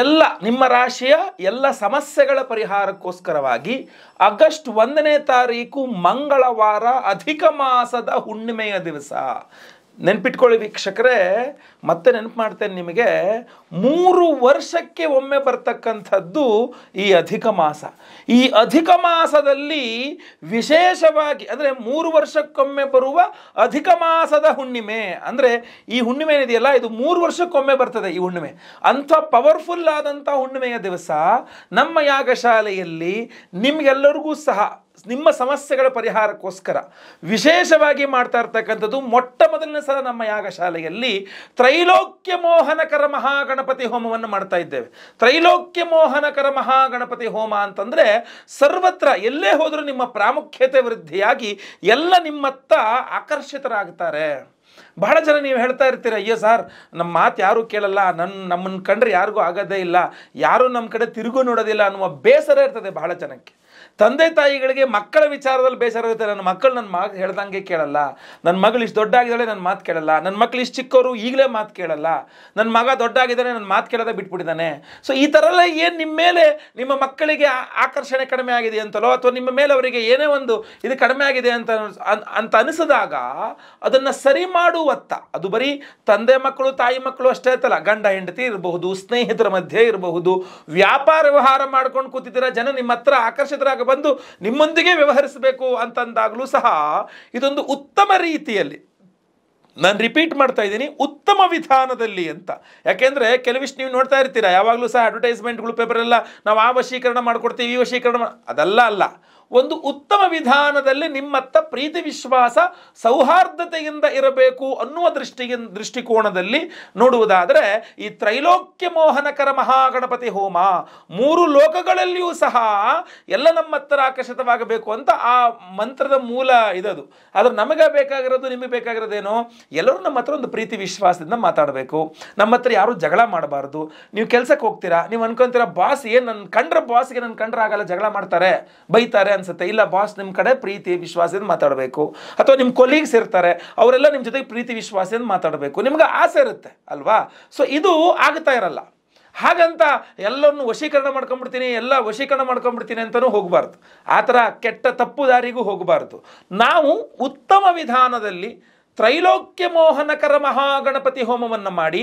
ಎಲ್ಲ ನಿಮ್ಮ ರಾಶಿಯ ಎಲ್ಲ ಸಮಸ್ಯೆಗಳ ಪರಿಹಾರಕ್ಕೋಸ್ಕರವಾಗಿ ಆಗಸ್ಟ್ ಒಂದನೇ ತಾರೀಕು ಮಂಗಳವಾರ ಅಧಿಕ ಮಾಸದ ಹುಣ್ಣಿಮೆಯ ದಿವಸ ನೆನ್ಪಿಟ್ಕೊಳ್ಳಿ ವೀಕ್ಷಕರೇ ಮತ್ತೆ ನೆನಪು ಮಾಡ್ತೇನೆ ನಿಮಗೆ ಮೂರು ವರ್ಷಕ್ಕೆ ಒಮ್ಮೆ ಬರ್ತಕ್ಕಂಥದ್ದು ಈ ಅಧಿಕ ಮಾಸ ಈ ಅಧಿಕ ಮಾಸದಲ್ಲಿ ವಿಶೇಷವಾಗಿ ಅಂದರೆ ಮೂರು ವರ್ಷಕ್ಕೊಮ್ಮೆ ಬರುವ ಅಧಿಕ ಮಾಸದ ಹುಣ್ಣಿಮೆ ಅಂದರೆ ಈ ಹುಣ್ಣಿಮೆ ಏನಿದೆಯಲ್ಲ ಇದು ಮೂರು ವರ್ಷಕ್ಕೊಮ್ಮೆ ಬರ್ತದೆ ಈ ಹುಣ್ಣಿಮೆ ಅಂಥ ಪವರ್ಫುಲ್ ಆದಂಥ ಹುಣ್ಣಿಮೆಯ ದಿವಸ ನಮ್ಮ ಯಾಗಶಾಲೆಯಲ್ಲಿ ನಿಮಗೆಲ್ಲರಿಗೂ ಸಹ ನಿಮ್ಮ ಸಮಸ್ಯೆಗಳ ಪರಿಹಾರಕ್ಕೋಸ್ಕರ ವಿಶೇಷವಾಗಿ ಮಾಡ್ತಾ ಇರ್ತಕ್ಕಂಥದ್ದು ಮೊಟ್ಟ ಮೊದಲನೇ ಸಲ ನಮ್ಮ ಯಾಗಶಾಲೆಯಲ್ಲಿ ತ್ರೈಲೋಕ್ಯ ಮೋಹನಕರ ಮಹಾಗಣಪತಿ ಹೋಮವನ್ನು ಮಾಡ್ತಾ ಇದ್ದೇವೆ ತ್ರೈಲೋಕ್ಯ ಮೋಹನಕರ ಮಹಾಗಣಪತಿ ಹೋಮ ಅಂತಂದರೆ ಸರ್ವತ್ರ ಎಲ್ಲೇ ಹೋದರೂ ನಿಮ್ಮ ಪ್ರಾಮುಖ್ಯತೆ ವೃದ್ಧಿಯಾಗಿ ಎಲ್ಲ ನಿಮ್ಮತ್ತ ಆಕರ್ಷಿತರಾಗ್ತಾರೆ ಬಹಳ ಜನ ನೀವು ಹೇಳ್ತಾ ಇರ್ತೀರ ಅಯ್ಯೋ ಸರ್ ನಮ್ಮ ಮಾತು ಯಾರೂ ಕೇಳಲ್ಲ ನನ್ನ ನಮ್ಮನ್ನು ಕಂಡ್ರೆ ಯಾರಿಗೂ ಆಗೋದೇ ಇಲ್ಲ ಯಾರೂ ನಮ್ಮ ಕಡೆ ತಿರುಗು ನೋಡೋದಿಲ್ಲ ಅನ್ನುವ ಬೇಸರ ಇರ್ತದೆ ಬಹಳ ಜನಕ್ಕೆ ತಂದೆ ತಾಯಿಗಳಿಗೆ ಮಕ್ಕಳ ವಿಚಾರದಲ್ಲಿ ಬೇಸರ ಇರುತ್ತೆ ನನ್ನ ಮಕ್ಕಳು ನನ್ನ ಮಗ ಹೇಳ್ದಂಗೆ ಕೇಳಲ್ಲ ನನ್ನ ಮಗಳು ಇಷ್ಟು ದೊಡ್ಡ ಆಗಿದ್ದಾಳೆ ನನ್ನ ಮಾತು ಕೇಳಲ್ಲ ನನ್ನ ಮಕ್ಕಳು ಇಷ್ಟು ಚಿಕ್ಕವರು ಈಗಲೇ ಮಾತು ಕೇಳಲ್ಲ ನನ್ನ ಮಗ ದೊಡ್ಡ ಆಗಿದ್ದಾನೆ ನನ್ನ ಮಾತು ಕೇಳೋದ ಬಿಟ್ಬಿಟ್ಟಿದ್ದಾನೆ ಸೊ ಈ ಥರ ಎಲ್ಲ ಏನು ನಿಮ್ಮ ಮೇಲೆ ನಿಮ್ಮ ಮಕ್ಕಳಿಗೆ ಆಕರ್ಷಣೆ ಕಡಿಮೆ ಆಗಿದೆ ಅಂತಲೋ ಅಥವಾ ನಿಮ್ಮ ಮೇಲೆ ಅವರಿಗೆ ಏನೇ ಒಂದು ಇದು ಕಡಿಮೆ ಆಗಿದೆ ಅಂತ ಅಂತ ಅನಿಸಿದಾಗ ಅದನ್ನು ಸರಿ ಮಾಡುವತ್ತ ಅದು ಬರೀ ತಂದೆ ಮಕ್ಕಳು ತಾಯಿ ಮಕ್ಕಳು ಅಷ್ಟೇ ಇರ್ತಲ್ಲ ಗಂಡ ಹೆಂಡತಿ ಇರಬಹುದು ಸ್ನೇಹಿತರ ಮಧ್ಯೆ ಇರಬಹುದು ವ್ಯಾಪಾರ ವ್ಯವಹಾರ ಮಾಡ್ಕೊಂಡು ಕೂತಿದ್ದೀರಾ ಜನ ನಿಮ್ಮ ಹತ್ರ ಆಕರ್ಷಿತರಾಗ ಬಂದು ನಿಮ್ಮೊಂದಿಗೆ ವ್ಯವಹರಿಸಬೇಕು ಅಂತಂದಾಗಲೂ ಸಹ ಇದೊಂದು ಉತ್ತಮ ರೀತಿಯಲ್ಲಿ ನಾನು ರಿಪೀಟ್ ಮಾಡ್ತಾ ಇದ್ದೀನಿ ಉತ್ತಮ ವಿಧಾನದಲ್ಲಿ ಅಂತ ಯಾಕೆಂದರೆ ಕೆಲವಿಷ್ಟು ನೀವು ನೋಡ್ತಾ ಇರ್ತೀರಾ ಯಾವಾಗಲೂ ಸಹ ಅಡ್ವರ್ಟೈಸ್ಮೆಂಟ್ಗಳು ಪೇಪರೆಲ್ಲ ನಾವು ಆ ವಶೀಕರಣ ಮಾಡಿಕೊಡ್ತೀವಿ ಈ ವಶೀಕರಣ ಅದಲ್ಲ ಅಲ್ಲ ಒಂದು ಉತ್ತಮ ವಿಧಾನದಲ್ಲಿ ನಿಮ್ಮತ್ತ ಪ್ರೀತಿ ವಿಶ್ವಾಸ ಸೌಹಾರ್ದತೆಯಿಂದ ಇರಬೇಕು ಅನ್ನುವ ದೃಷ್ಟಿಯಿಂದ ದೃಷ್ಟಿಕೋನದಲ್ಲಿ ನೋಡುವುದಾದರೆ ಈ ತ್ರೈಲೋಕ್ಯ ಮೋಹನಕರ ಮಹಾಗಣಪತಿ ಹೋಮ ಮೂರು ಲೋಕಗಳಲ್ಲಿಯೂ ಸಹ ಎಲ್ಲ ನಮ್ಮತ್ತರ ಆಕರ್ಷಿತವಾಗಬೇಕು ಅಂತ ಆ ಮಂತ್ರದ ಮೂಲ ಇದದು ಆದರೆ ನಮಗೆ ಬೇಕಾಗಿರೋದು ನಿಮಗೆ ಬೇಕಾಗಿರೋದೇನೋ ಎಲ್ಲರೂ ನಮ್ಮ ಹತ್ರ ಒಂದು ಪ್ರೀತಿ ವಿಶ್ವಾಸದಿಂದ ಮಾತಾಡಬೇಕು ನಮ್ಮ ಹತ್ರ ಯಾರೂ ಜಗಳ ಮಾಡಬಾರ್ದು ನೀವು ಕೆಲಸಕ್ಕೆ ಹೋಗ್ತೀರಾ ನೀವು ಅನ್ಕೊಂತೀರಾ ಬಾಸ್ ಏನು ನನ್ನ ಕಂಡ್ರ ಬಾಸ್ಗೆ ನನ್ನ ಕಂಡ್ರ ಆಗಲ್ಲ ಜಗಳ ಮಾಡ್ತಾರೆ ಬೈತಾರೆ ಅನ್ಸುತ್ತೆ ಇಲ್ಲ ಬಾಸ್ ನಿಮ್ಮ ಕಡೆ ಪ್ರೀತಿ ವಿಶ್ವಾಸದಿಂದ ಮಾತಾಡಬೇಕು ಅಥವಾ ನಿಮ್ಮ ಕೊಲೀಗ್ಸ್ ಇರ್ತಾರೆ ಅವರೆಲ್ಲ ನಿಮ್ಮ ಜೊತೆಗೆ ಪ್ರೀತಿ ವಿಶ್ವಾಸದಿಂದ ಮಾತಾಡಬೇಕು ನಿಮ್ಗೆ ಆಸೆ ಇರುತ್ತೆ ಅಲ್ವಾ ಸೊ ಇದು ಆಗ್ತಾ ಇರಲ್ಲ ಹಾಗಂತ ಎಲ್ಲವನ್ನು ವಶೀಕರಣ ಮಾಡ್ಕೊಂಡ್ಬಿಡ್ತೀನಿ ಎಲ್ಲ ವಶೀಕರಣ ಮಾಡ್ಕೊಂಡ್ಬಿಡ್ತೀನಿ ಅಂತಲೂ ಹೋಗ್ಬಾರ್ದು ಆ ಥರ ಕೆಟ್ಟ ತಪ್ಪು ದಾರಿಗೂ ಹೋಗಬಾರ್ದು ನಾವು ಉತ್ತಮ ವಿಧಾನದಲ್ಲಿ ತ್ರೈಲೋಕ್ಯ ಮೋಹನಕರ ಮಹಾಗಣಪತಿ ಹೋಮವನ್ನು ಮಾಡಿ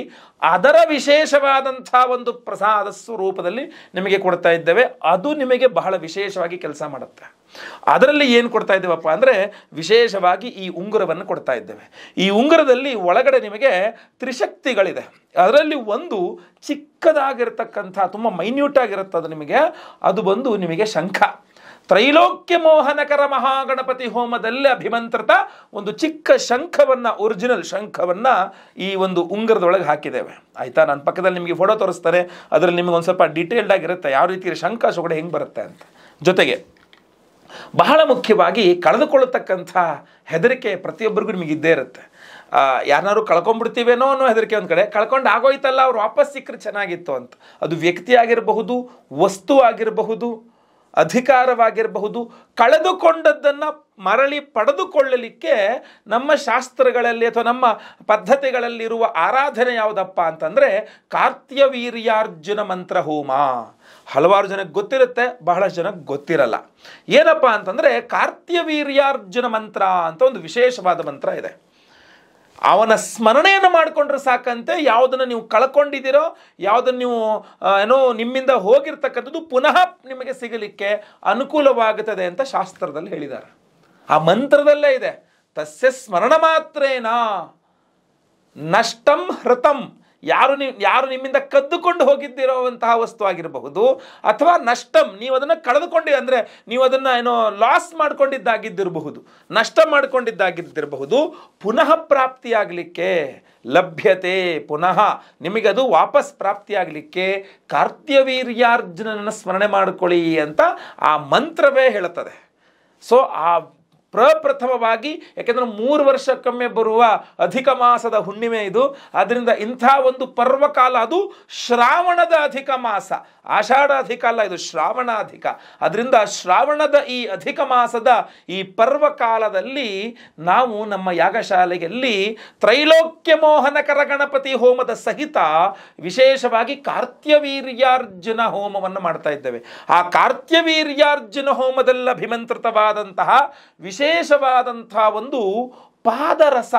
ಅದರ ವಿಶೇಷವಾದಂಥ ಒಂದು ಪ್ರಸಾದ ಸ್ವರೂಪದಲ್ಲಿ ನಿಮಗೆ ಕೊಡ್ತಾ ಇದ್ದೇವೆ ಅದು ನಿಮಗೆ ಬಹಳ ವಿಶೇಷವಾಗಿ ಕೆಲಸ ಮಾಡುತ್ತೆ ಅದರಲ್ಲಿ ಏನು ಕೊಡ್ತಾ ಇದ್ದೇವಪ್ಪ ಅಂದರೆ ವಿಶೇಷವಾಗಿ ಈ ಉಂಗುರವನ್ನು ಕೊಡ್ತಾ ಇದ್ದೇವೆ ಈ ಉಂಗುರದಲ್ಲಿ ಒಳಗಡೆ ನಿಮಗೆ ತ್ರಿಶಕ್ತಿಗಳಿದೆ ಅದರಲ್ಲಿ ಒಂದು ಚಿಕ್ಕದಾಗಿರ್ತಕ್ಕಂಥ ತುಂಬ ಆಗಿರುತ್ತೆ ಅದು ನಿಮಗೆ ಅದು ಬಂದು ನಿಮಗೆ ಶಂಖ ತ್ರೈಲೋಕ್ಯ ಮೋಹನಕರ ಮಹಾಗಣಪತಿ ಹೋಮದಲ್ಲಿ ಅಭಿಮಂತ್ರಿತ ಒಂದು ಚಿಕ್ಕ ಶಂಖವನ್ನು ಒರಿಜಿನಲ್ ಶಂಖವನ್ನು ಈ ಒಂದು ಉಂಗರದೊಳಗೆ ಹಾಕಿದ್ದೇವೆ ಆಯಿತಾ ನನ್ನ ಪಕ್ಕದಲ್ಲಿ ನಿಮಗೆ ಫೋಟೋ ತೋರಿಸ್ತಾರೆ ಅದರಲ್ಲಿ ನಿಮಗೆ ಒಂದು ಸ್ವಲ್ಪ ಡೀಟೇಲ್ಡ್ ಆಗಿರುತ್ತೆ ಯಾವ ರೀತಿ ಶಂಖ ಸೊಗಡೆ ಹೆಂಗೆ ಬರುತ್ತೆ ಅಂತ ಜೊತೆಗೆ ಬಹಳ ಮುಖ್ಯವಾಗಿ ಕಳೆದುಕೊಳ್ಳತಕ್ಕಂಥ ಹೆದರಿಕೆ ಪ್ರತಿಯೊಬ್ಬರಿಗೂ ನಿಮಗೆ ಇದ್ದೇ ಇರುತ್ತೆ ಯಾರನ್ನಾರು ಕಳ್ಕೊಂಡ್ಬಿಡ್ತೀವೇನೋ ಅನ್ನೋ ಹೆದರಿಕೆ ಒಂದು ಕಡೆ ಕಳ್ಕೊಂಡು ಆಗೋಯ್ತಲ್ಲ ಅವ್ರು ವಾಪಸ್ ಸಿಕ್ಕರೆ ಚೆನ್ನಾಗಿತ್ತು ಅಂತ ಅದು ವ್ಯಕ್ತಿ ಆಗಿರಬಹುದು ವಸ್ತು ಆಗಿರಬಹುದು ಅಧಿಕಾರವಾಗಿರಬಹುದು ಕಳೆದುಕೊಂಡದ್ದನ್ನು ಮರಳಿ ಪಡೆದುಕೊಳ್ಳಲಿಕ್ಕೆ ನಮ್ಮ ಶಾಸ್ತ್ರಗಳಲ್ಲಿ ಅಥವಾ ನಮ್ಮ ಪದ್ಧತಿಗಳಲ್ಲಿರುವ ಆರಾಧನೆ ಯಾವುದಪ್ಪ ಅಂತಂದರೆ ಕಾರ್ತ್ಯವೀರ್ಯಾರ್ಜುನ ಮಂತ್ರ ಹೋಮ ಹಲವಾರು ಜನಕ್ಕೆ ಗೊತ್ತಿರುತ್ತೆ ಬಹಳಷ್ಟು ಜನಕ್ಕೆ ಗೊತ್ತಿರಲ್ಲ ಏನಪ್ಪ ಅಂತಂದರೆ ಕಾರ್ತ್ಯವೀರ್ಯಾರ್ಜುನ ಮಂತ್ರ ಅಂತ ಒಂದು ವಿಶೇಷವಾದ ಮಂತ್ರ ಇದೆ ಅವನ ಸ್ಮರಣೆಯನ್ನು ಮಾಡಿಕೊಂಡ್ರೆ ಸಾಕಂತೆ ಯಾವುದನ್ನು ನೀವು ಕಳ್ಕೊಂಡಿದ್ದೀರೋ ಯಾವುದನ್ನು ನೀವು ಏನೋ ನಿಮ್ಮಿಂದ ಹೋಗಿರ್ತಕ್ಕಂಥದ್ದು ಪುನಃ ನಿಮಗೆ ಸಿಗಲಿಕ್ಕೆ ಅನುಕೂಲವಾಗುತ್ತದೆ ಅಂತ ಶಾಸ್ತ್ರದಲ್ಲಿ ಹೇಳಿದ್ದಾರೆ ಆ ಮಂತ್ರದಲ್ಲೇ ಇದೆ ತಸ್ಯ ಸ್ಮರಣ ಮಾತ್ರೇನಾ ನಷ್ಟಂ ಹೃತಂ ಯಾರು ನೀವು ಯಾರು ನಿಮ್ಮಿಂದ ಕದ್ದುಕೊಂಡು ಹೋಗಿದ್ದಿರುವಂತಹ ವಸ್ತು ಆಗಿರಬಹುದು ಅಥವಾ ನಷ್ಟಂ ನೀವು ಅದನ್ನು ಕಳೆದುಕೊಂಡು ಅಂದರೆ ನೀವು ಅದನ್ನು ಏನೋ ಲಾಸ್ ಮಾಡಿಕೊಂಡಿದ್ದಾಗಿದ್ದಿರಬಹುದು ನಷ್ಟ ಮಾಡಿಕೊಂಡಿದ್ದಾಗಿದ್ದಿರಬಹುದು ಪುನಃ ಪ್ರಾಪ್ತಿಯಾಗಲಿಕ್ಕೆ ಲಭ್ಯತೆ ಪುನಃ ನಿಮಗೆ ಅದು ವಾಪಸ್ ಪ್ರಾಪ್ತಿಯಾಗಲಿಕ್ಕೆ ಕಾರ್ತ್ಯವೀರ್ಯಾರ್ಜುನನ ಸ್ಮರಣೆ ಮಾಡಿಕೊಳ್ಳಿ ಅಂತ ಆ ಮಂತ್ರವೇ ಹೇಳುತ್ತದೆ ಸೊ ಆ ಪ್ರಪ್ರಥಮವಾಗಿ ಯಾಕೆಂದರೆ ಮೂರು ವರ್ಷಕ್ಕೊಮ್ಮೆ ಬರುವ ಅಧಿಕ ಮಾಸದ ಹುಣ್ಣಿಮೆ ಇದು ಆದ್ದರಿಂದ ಇಂಥ ಒಂದು ಪರ್ವಕಾಲ ಅದು ಶ್ರಾವಣದ ಅಧಿಕ ಮಾಸ ಆಷಾಢ ಅಧಿಕ ಅಲ್ಲ ಇದು ಶ್ರಾವಣ ಅಧಿಕ ಅದರಿಂದ ಶ್ರಾವಣದ ಈ ಅಧಿಕ ಮಾಸದ ಈ ಪರ್ವಕಾಲದಲ್ಲಿ ನಾವು ನಮ್ಮ ಯಾಗಶಾಲೆಯಲ್ಲಿ ತ್ರೈಲೋಕ್ಯ ಮೋಹನಕರ ಗಣಪತಿ ಹೋಮದ ಸಹಿತ ವಿಶೇಷವಾಗಿ ಕಾರ್ತ್ಯವೀರ್ಯಾರ್ಜುನ ಹೋಮವನ್ನು ಮಾಡ್ತಾ ಇದ್ದೇವೆ ಆ ಕಾರ್ತ್ಯವೀರ್ಯಾರ್ಜುನ ಹೋಮದಲ್ಲಿ ಅಭಿಮಂತ್ರಿತವಾದಂತಹ ವಿಶ್ವ ವಿಶೇಷವಾದಂಥ ಒಂದು ಪಾದರಸ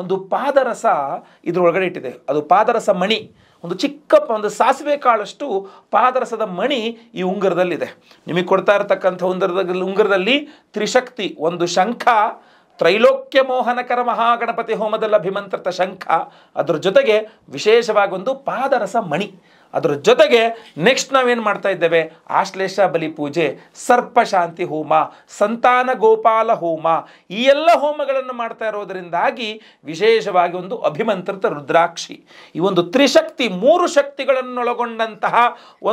ಒಂದು ಪಾದರಸ ಇದರೊಳಗಡೆ ಇಟ್ಟಿದೆ ಅದು ಪಾದರಸ ಮಣಿ ಒಂದು ಚಿಕ್ಕ ಒಂದು ಸಾಸಿವೆ ಕಾಳಷ್ಟು ಪಾದರಸದ ಮಣಿ ಈ ಉಂಗರದಲ್ಲಿದೆ ನಿಮಗೆ ಕೊಡ್ತಾ ಇರತಕ್ಕಂಥ ಉಂಗರದ ಉಂಗರದಲ್ಲಿ ತ್ರಿಶಕ್ತಿ ಒಂದು ಶಂಖ ತ್ರೈಲೋಕ್ಯ ಮೋಹನಕರ ಮಹಾಗಣಪತಿ ಹೋಮದಲ್ಲಿ ಅಭಿಮಂತ್ರಿತ ಶಂಖ ಅದರ ಜೊತೆಗೆ ವಿಶೇಷವಾಗಿ ಒಂದು ಪಾದರಸ ಮಣಿ ಅದರ ಜೊತೆಗೆ ನೆಕ್ಸ್ಟ್ ನಾವೇನು ಮಾಡ್ತಾ ಇದ್ದೇವೆ ಆಶ್ಲೇಷ ಬಲಿ ಪೂಜೆ ಸರ್ಪಶಾಂತಿ ಹೋಮ ಸಂತಾನ ಗೋಪಾಲ ಹೋಮ ಈ ಎಲ್ಲ ಹೋಮಗಳನ್ನು ಮಾಡ್ತಾ ಇರೋದರಿಂದಾಗಿ ವಿಶೇಷವಾಗಿ ಒಂದು ಅಭಿಮಂತ್ರಿತ ರುದ್ರಾಕ್ಷಿ ಈ ಒಂದು ತ್ರಿಶಕ್ತಿ ಮೂರು ಶಕ್ತಿಗಳನ್ನೊಳಗೊಂಡಂತಹ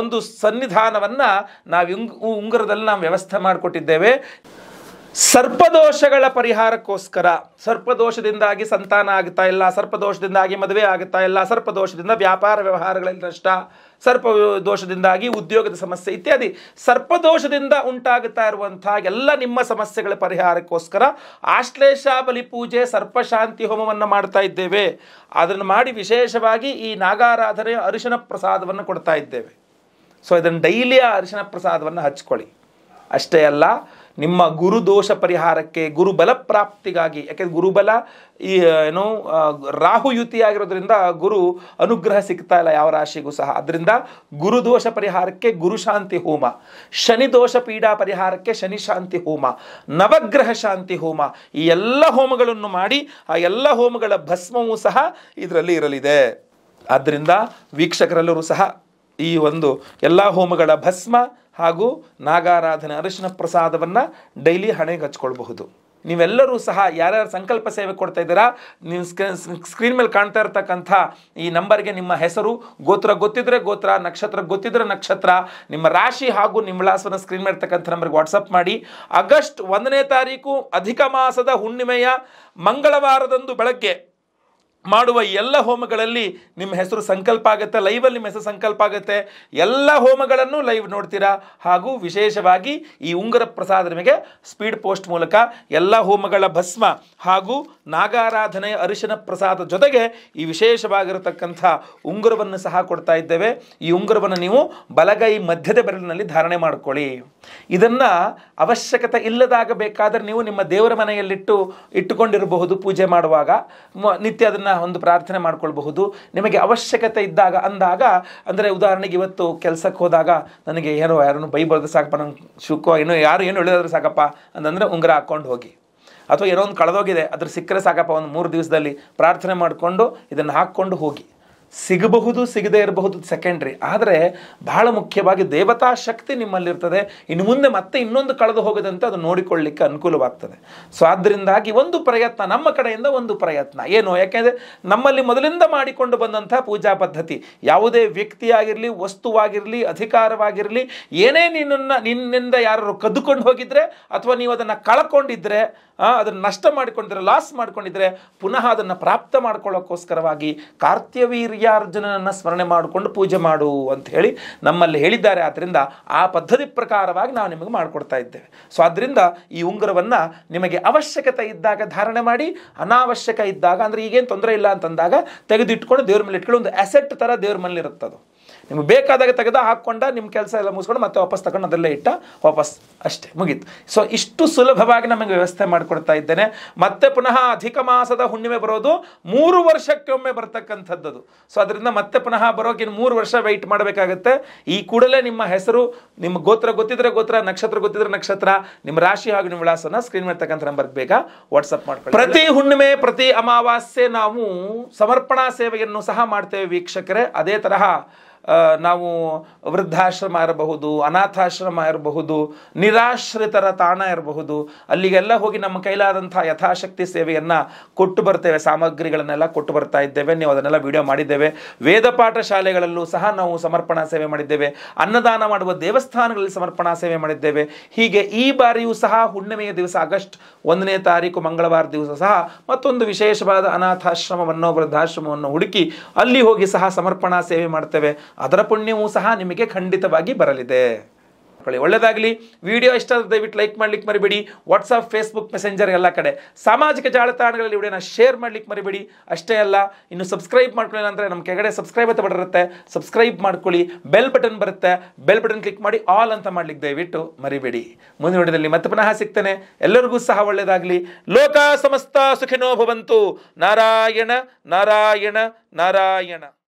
ಒಂದು ಸನ್ನಿಧಾನವನ್ನು ನಾವು ಉಂಗ್ ಉಂಗುರದಲ್ಲಿ ನಾವು ವ್ಯವಸ್ಥೆ ಮಾಡಿಕೊಟ್ಟಿದ್ದೇವೆ ಸರ್ಪದೋಷಗಳ ಪರಿಹಾರಕ್ಕೋಸ್ಕರ ಸರ್ಪದೋಷದಿಂದಾಗಿ ಸಂತಾನ ಆಗ್ತಾ ಇಲ್ಲ ಸರ್ಪದೋಷದಿಂದಾಗಿ ಮದುವೆ ಆಗ್ತಾ ಇಲ್ಲ ಸರ್ಪದೋಷದಿಂದ ವ್ಯಾಪಾರ ವ್ಯವಹಾರಗಳಲ್ಲಿ ನಷ್ಟ ಸರ್ಪ ದೋಷದಿಂದಾಗಿ ಉದ್ಯೋಗದ ಸಮಸ್ಯೆ ಇತ್ಯಾದಿ ಸರ್ಪದೋಷದಿಂದ ಉಂಟಾಗುತ್ತಾ ಇರುವಂತಹ ಎಲ್ಲ ನಿಮ್ಮ ಸಮಸ್ಯೆಗಳ ಪರಿಹಾರಕ್ಕೋಸ್ಕರ ಆಶ್ಲೇಷ ಬಲಿ ಪೂಜೆ ಸರ್ಪಶಾಂತಿ ಹೋಮವನ್ನು ಮಾಡ್ತಾ ಇದ್ದೇವೆ ಅದನ್ನು ಮಾಡಿ ವಿಶೇಷವಾಗಿ ಈ ನಾಗಾರಾಧನೆಯ ಅರಿಶಿನ ಪ್ರಸಾದವನ್ನು ಕೊಡ್ತಾ ಇದ್ದೇವೆ ಸೊ ಇದನ್ನು ಆ ಅರಿಶಿನ ಪ್ರಸಾದವನ್ನು ಹಚ್ಕೊಳ್ಳಿ ಅಷ್ಟೇ ಅಲ್ಲ ನಿಮ್ಮ ಗುರು ದೋಷ ಪರಿಹಾರಕ್ಕೆ ಗುರುಬಲ ಪ್ರಾಪ್ತಿಗಾಗಿ ಯಾಕೆ ಗುರುಬಲ ಈ ಏನು ಯುತಿಯಾಗಿರೋದ್ರಿಂದ ಗುರು ಅನುಗ್ರಹ ಸಿಗ್ತಾ ಇಲ್ಲ ಯಾವ ರಾಶಿಗೂ ಸಹ ಅದರಿಂದ ಗುರು ದೋಷ ಪರಿಹಾರಕ್ಕೆ ಗುರುಶಾಂತಿ ಹೋಮ ಶನಿ ದೋಷ ಪೀಡಾ ಪರಿಹಾರಕ್ಕೆ ಶನಿ ಶಾಂತಿ ಹೋಮ ನವಗ್ರಹ ಶಾಂತಿ ಹೋಮ ಈ ಎಲ್ಲ ಹೋಮಗಳನ್ನು ಮಾಡಿ ಆ ಎಲ್ಲ ಹೋಮಗಳ ಭಸ್ಮವೂ ಸಹ ಇದರಲ್ಲಿ ಇರಲಿದೆ ಆದ್ದರಿಂದ ವೀಕ್ಷಕರೆಲ್ಲರೂ ಸಹ ಈ ಒಂದು ಎಲ್ಲ ಹೋಮಗಳ ಭಸ್ಮ ಹಾಗೂ ನಾಗಾರಾಧನೆ ಅರಿಶಿನ ಪ್ರಸಾದವನ್ನು ಡೈಲಿ ಹಣೆಗೆ ಹಚ್ಕೊಳ್ಬಹುದು ನೀವೆಲ್ಲರೂ ಸಹ ಯಾರ್ಯಾರು ಸಂಕಲ್ಪ ಸೇವೆ ಕೊಡ್ತಾ ಇದ್ದೀರಾ ನೀವು ಸ್ಕ್ರೀನ್ ಮೇಲೆ ಕಾಣ್ತಾ ಇರ್ತಕ್ಕಂಥ ಈ ನಂಬರ್ಗೆ ನಿಮ್ಮ ಹೆಸರು ಗೋತ್ರ ಗೊತ್ತಿದ್ರೆ ಗೋತ್ರ ನಕ್ಷತ್ರ ಗೊತ್ತಿದ್ರೆ ನಕ್ಷತ್ರ ನಿಮ್ಮ ರಾಶಿ ಹಾಗೂ ನಿಮ್ಮ ವಿಳಾಸವನ್ನು ಸ್ಕ್ರೀನ್ ಮೇಲೆ ಇರ್ತಕ್ಕಂಥ ನಂಬರ್ಗೆ ವಾಟ್ಸಪ್ ಮಾಡಿ ಆಗಸ್ಟ್ ಒಂದನೇ ತಾರೀಕು ಅಧಿಕ ಮಾಸದ ಹುಣ್ಣಿಮೆಯ ಮಂಗಳವಾರದಂದು ಬೆಳಗ್ಗೆ ಮಾಡುವ ಎಲ್ಲ ಹೋಮಗಳಲ್ಲಿ ನಿಮ್ಮ ಹೆಸರು ಸಂಕಲ್ಪ ಆಗುತ್ತೆ ಲೈವಲ್ಲಿ ನಿಮ್ಮ ಹೆಸರು ಸಂಕಲ್ಪ ಆಗುತ್ತೆ ಎಲ್ಲ ಹೋಮಗಳನ್ನು ಲೈವ್ ನೋಡ್ತೀರಾ ಹಾಗೂ ವಿಶೇಷವಾಗಿ ಈ ಉಂಗರ ಪ್ರಸಾದ ನಿಮಗೆ ಸ್ಪೀಡ್ ಪೋಸ್ಟ್ ಮೂಲಕ ಎಲ್ಲ ಹೋಮಗಳ ಭಸ್ಮ ಹಾಗೂ ನಾಗಾರಾಧನೆ ಅರಿಶಿನ ಪ್ರಸಾದ ಜೊತೆಗೆ ಈ ವಿಶೇಷವಾಗಿರತಕ್ಕಂಥ ಉಂಗುರವನ್ನು ಸಹ ಕೊಡ್ತಾ ಇದ್ದೇವೆ ಈ ಉಂಗುರವನ್ನು ನೀವು ಬಲಗೈ ಮಧ್ಯದ ಬೆರಳಿನಲ್ಲಿ ಧಾರಣೆ ಮಾಡಿಕೊಳ್ಳಿ ಇದನ್ನು ಅವಶ್ಯಕತೆ ಇಲ್ಲದಾಗ ಬೇಕಾದರೆ ನೀವು ನಿಮ್ಮ ದೇವರ ಮನೆಯಲ್ಲಿಟ್ಟು ಇಟ್ಟುಕೊಂಡಿರಬಹುದು ಪೂಜೆ ಮಾಡುವಾಗ ನಿತ್ಯ ಅದನ್ನು ಒಂದು ಪ್ರಾರ್ಥನೆ ಮಾಡಿಕೊಳ್ಬಹುದು ನಿಮಗೆ ಅವಶ್ಯಕತೆ ಇದ್ದಾಗ ಅಂದಾಗ ಅಂದರೆ ಉದಾಹರಣೆಗೆ ಇವತ್ತು ಕೆಲಸಕ್ಕೆ ಹೋದಾಗ ನನಗೆ ಏನೋ ಯಾರನ್ನು ಬೈ ಸಾಕಪ್ಪ ನಂಗೆ ಶುಕ್ಕೋ ಏನೋ ಯಾರು ಏನು ಹೇಳಿದ್ರೆ ಸಾಕಪ್ಪ ಅಂತಂದರೆ ಉಂಗುರ ಹಾಕ್ಕೊಂಡು ಹೋಗಿ ಅಥವಾ ಏನೋ ಒಂದು ಕಳೆದೋಗಿದೆ ಅದ್ರ ಸಿಕ್ಕರೆ ಸಾಕಪ್ಪ ಒಂದು ಮೂರು ದಿವಸದಲ್ಲಿ ಪ್ರಾರ್ಥನೆ ಮಾಡಿಕೊಂಡು ಇದನ್ನು ಹಾಕ್ಕೊಂಡು ಹೋಗಿ ಸಿಗಬಹುದು ಸಿಗದೇ ಇರಬಹುದು ಸೆಕೆಂಡ್ರಿ ಆದರೆ ಬಹಳ ಮುಖ್ಯವಾಗಿ ದೇವತಾ ಶಕ್ತಿ ನಿಮ್ಮಲ್ಲಿರ್ತದೆ ಇನ್ನು ಮುಂದೆ ಮತ್ತೆ ಇನ್ನೊಂದು ಕಳೆದು ಹೋಗದಂತೆ ಅದು ನೋಡಿಕೊಳ್ಳಿಕ್ಕೆ ಅನುಕೂಲವಾಗ್ತದೆ ಸೊ ಆದ್ದರಿಂದಾಗಿ ಒಂದು ಪ್ರಯತ್ನ ನಮ್ಮ ಕಡೆಯಿಂದ ಒಂದು ಪ್ರಯತ್ನ ಏನು ಯಾಕೆಂದರೆ ನಮ್ಮಲ್ಲಿ ಮೊದಲಿಂದ ಮಾಡಿಕೊಂಡು ಬಂದಂಥ ಪೂಜಾ ಪದ್ಧತಿ ಯಾವುದೇ ವ್ಯಕ್ತಿಯಾಗಿರಲಿ ವಸ್ತುವಾಗಿರಲಿ ಅಧಿಕಾರವಾಗಿರಲಿ ಏನೇ ನಿನ್ನನ್ನು ನಿನ್ನಿಂದ ಯಾರು ಕದ್ದುಕೊಂಡು ಹೋಗಿದ್ರೆ ಅಥವಾ ನೀವು ಅದನ್ನು ಕಳ್ಕೊಂಡಿದ್ರೆ ಅದನ್ನು ನಷ್ಟ ಮಾಡಿಕೊಂಡಿದ್ರೆ ಲಾಸ್ ಮಾಡಿಕೊಂಡಿದ್ರೆ ಪುನಃ ಅದನ್ನು ಪ್ರಾಪ್ತ ಮಾಡ್ಕೊಳ್ಳೋಕ್ಕೋಸ್ಕರವಾಗಿ ಕಾರ್ತ್ಯವೀರ್ಯಾರ್ಜುನನನ್ನು ಸ್ಮರಣೆ ಮಾಡಿಕೊಂಡು ಪೂಜೆ ಮಾಡು ಅಂತ ಹೇಳಿ ನಮ್ಮಲ್ಲಿ ಹೇಳಿದ್ದಾರೆ ಆದ್ದರಿಂದ ಆ ಪದ್ಧತಿ ಪ್ರಕಾರವಾಗಿ ನಾವು ನಿಮಗೆ ಮಾಡಿಕೊಡ್ತಾ ಇದ್ದೇವೆ ಸೊ ಅದರಿಂದ ಈ ಉಂಗುರವನ್ನು ನಿಮಗೆ ಅವಶ್ಯಕತೆ ಇದ್ದಾಗ ಧಾರಣೆ ಮಾಡಿ ಅನಾವಶ್ಯಕ ಇದ್ದಾಗ ಅಂದರೆ ಈಗೇನು ತೊಂದರೆ ಇಲ್ಲ ಅಂತಂದಾಗ ತೆಗೆದಿಟ್ಕೊಂಡು ದೇವ್ರ ಮೇಲೆ ಇಟ್ಕೊಂಡು ಒಂದು ಅಸೆಟ್ ಥರ ದೇವ್ರ ಮನೇಲಿ ಇರುತ್ತದು ನಿಮ್ಗೆ ಬೇಕಾದಾಗ ತೆಗೆದ ಹಾಕ್ಕೊಂಡ ನಿಮ್ಮ ಕೆಲಸ ಎಲ್ಲ ಮುಗಿಸ್ಕೊಂಡು ಮತ್ತೆ ವಾಪಸ್ ತಗೊಂಡು ಅದರಲ್ಲೇ ಇಟ್ಟ ವಾಪಸ್ ಅಷ್ಟೇ ಮುಗೀತು ಸೊ ಇಷ್ಟು ಸುಲಭವಾಗಿ ನಮಗೆ ವ್ಯವಸ್ಥೆ ಮಾಡಿಕೊಡ್ತಾ ಇದ್ದೇನೆ ಮತ್ತೆ ಪುನಃ ಅಧಿಕ ಮಾಸದ ಹುಣ್ಣಿಮೆ ಬರೋದು ಮೂರು ಒಮ್ಮೆ ಬರ್ತಕ್ಕಂಥದ್ದು ಸೊ ಅದರಿಂದ ಮತ್ತೆ ಪುನಃ ಬರೋಕೆ ಮೂರು ವರ್ಷ ವೆಯ್ಟ್ ಮಾಡಬೇಕಾಗತ್ತೆ ಈ ಕೂಡಲೇ ನಿಮ್ಮ ಹೆಸರು ನಿಮ್ಮ ಗೋತ್ರ ಗೊತ್ತಿದ್ರೆ ಗೋತ್ರ ನಕ್ಷತ್ರ ಗೊತ್ತಿದ್ರೆ ನಕ್ಷತ್ರ ನಿಮ್ಮ ರಾಶಿ ಹಾಗೂ ನಿಮ್ಮ ವಿಳಾಸನ ಸ್ಕ್ರೀನ್ ಮೇಲೆ ನಂಬರ್ ನಂಬರ್ಗೆ ಬೇಗ ವಾಟ್ಸಪ್ ಮಾಡ್ಕೊಳ್ಳಿ ಪ್ರತಿ ಹುಣ್ಣಿಮೆ ಪ್ರತಿ ಅಮಾವಾಸ್ಯೆ ನಾವು ಸಮರ್ಪಣಾ ಸೇವೆಯನ್ನು ಸಹ ಮಾಡ್ತೇವೆ ವೀಕ್ಷಕರೇ ಅದೇ ತರಹ ನಾವು ವೃದ್ಧಾಶ್ರಮ ಇರಬಹುದು ಅನಾಥಾಶ್ರಮ ಇರಬಹುದು ನಿರಾಶ್ರಿತರ ತಾಣ ಇರಬಹುದು ಅಲ್ಲಿಗೆಲ್ಲ ಹೋಗಿ ನಮ್ಮ ಕೈಲಾದಂಥ ಯಥಾಶಕ್ತಿ ಸೇವೆಯನ್ನು ಕೊಟ್ಟು ಬರ್ತೇವೆ ಸಾಮಗ್ರಿಗಳನ್ನೆಲ್ಲ ಕೊಟ್ಟು ಬರ್ತಾ ಇದ್ದೇವೆ ನೀವು ಅದನ್ನೆಲ್ಲ ವಿಡಿಯೋ ಮಾಡಿದ್ದೇವೆ ವೇದ ಪಾಠ ಶಾಲೆಗಳಲ್ಲೂ ಸಹ ನಾವು ಸಮರ್ಪಣಾ ಸೇವೆ ಮಾಡಿದ್ದೇವೆ ಅನ್ನದಾನ ಮಾಡುವ ದೇವಸ್ಥಾನಗಳಲ್ಲಿ ಸಮರ್ಪಣಾ ಸೇವೆ ಮಾಡಿದ್ದೇವೆ ಹೀಗೆ ಈ ಬಾರಿಯೂ ಸಹ ಹುಣ್ಣಿಮೆಯ ದಿವಸ ಆಗಸ್ಟ್ ಒಂದನೇ ತಾರೀಕು ಮಂಗಳವಾರ ದಿವಸ ಸಹ ಮತ್ತೊಂದು ವಿಶೇಷವಾದ ಅನಾಥಾಶ್ರಮವನ್ನು ವೃದ್ಧಾಶ್ರಮವನ್ನು ಹುಡುಕಿ ಅಲ್ಲಿ ಹೋಗಿ ಸಹ ಸಮರ್ಪಣಾ ಸೇವೆ ಮಾಡ್ತೇವೆ ಅದರ ಪುಣ್ಯವೂ ಸಹ ನಿಮಗೆ ಖಂಡಿತವಾಗಿ ಬರಲಿದೆ ಒಳ್ಳೆಯದಾಗಲಿ ವಿಡಿಯೋ ಇಷ್ಟ ದಯವಿಟ್ಟು ಲೈಕ್ ಮಾಡ್ಲಿಕ್ಕೆ ಮರಿಬೇಡಿ ವಾಟ್ಸಪ್ ಫೇಸ್ಬುಕ್ ಮೆಸೆಂಜರ್ ಎಲ್ಲ ಕಡೆ ಸಾಮಾಜಿಕ ಜಾಲತಾಣಗಳಲ್ಲಿ ವಿಡಿಯೋನ ಶೇರ್ ಮಾಡ್ಲಿಕ್ಕೆ ಮರಿಬೇಡಿ ಅಷ್ಟೇ ಅಲ್ಲ ಇನ್ನು ಸಬ್ಸ್ಕ್ರೈಬ್ ಮಾಡ್ಕೊಳ್ಳಿ ಅಂದರೆ ನಮ್ಮ ಕೆಳಗಡೆ ಸಬ್ಸ್ಕ್ರೈಬ್ ಅಂತ ಬರುತ್ತೆ ಸಬ್ಸ್ಕ್ರೈಬ್ ಮಾಡ್ಕೊಳ್ಳಿ ಬೆಲ್ ಬಟನ್ ಬರುತ್ತೆ ಬೆಲ್ ಬಟನ್ ಕ್ಲಿಕ್ ಮಾಡಿ ಆಲ್ ಅಂತ ಮಾಡ್ಲಿಕ್ಕೆ ದಯವಿಟ್ಟು ಮರಿಬೇಡಿ ಮುಂದಿನ ವಿಡಿಯೋದಲ್ಲಿ ಮತ್ತೆ ಪುನಃ ಸಿಗ್ತೇನೆ ಎಲ್ಲರಿಗೂ ಸಹ ಒಳ್ಳೆಯದಾಗಲಿ ಲೋಕ ಸಮಸ್ತ ಸುಖಿನೋ ಭವಂತು ನಾರಾಯಣ ನಾರಾಯಣ ನಾರಾಯಣ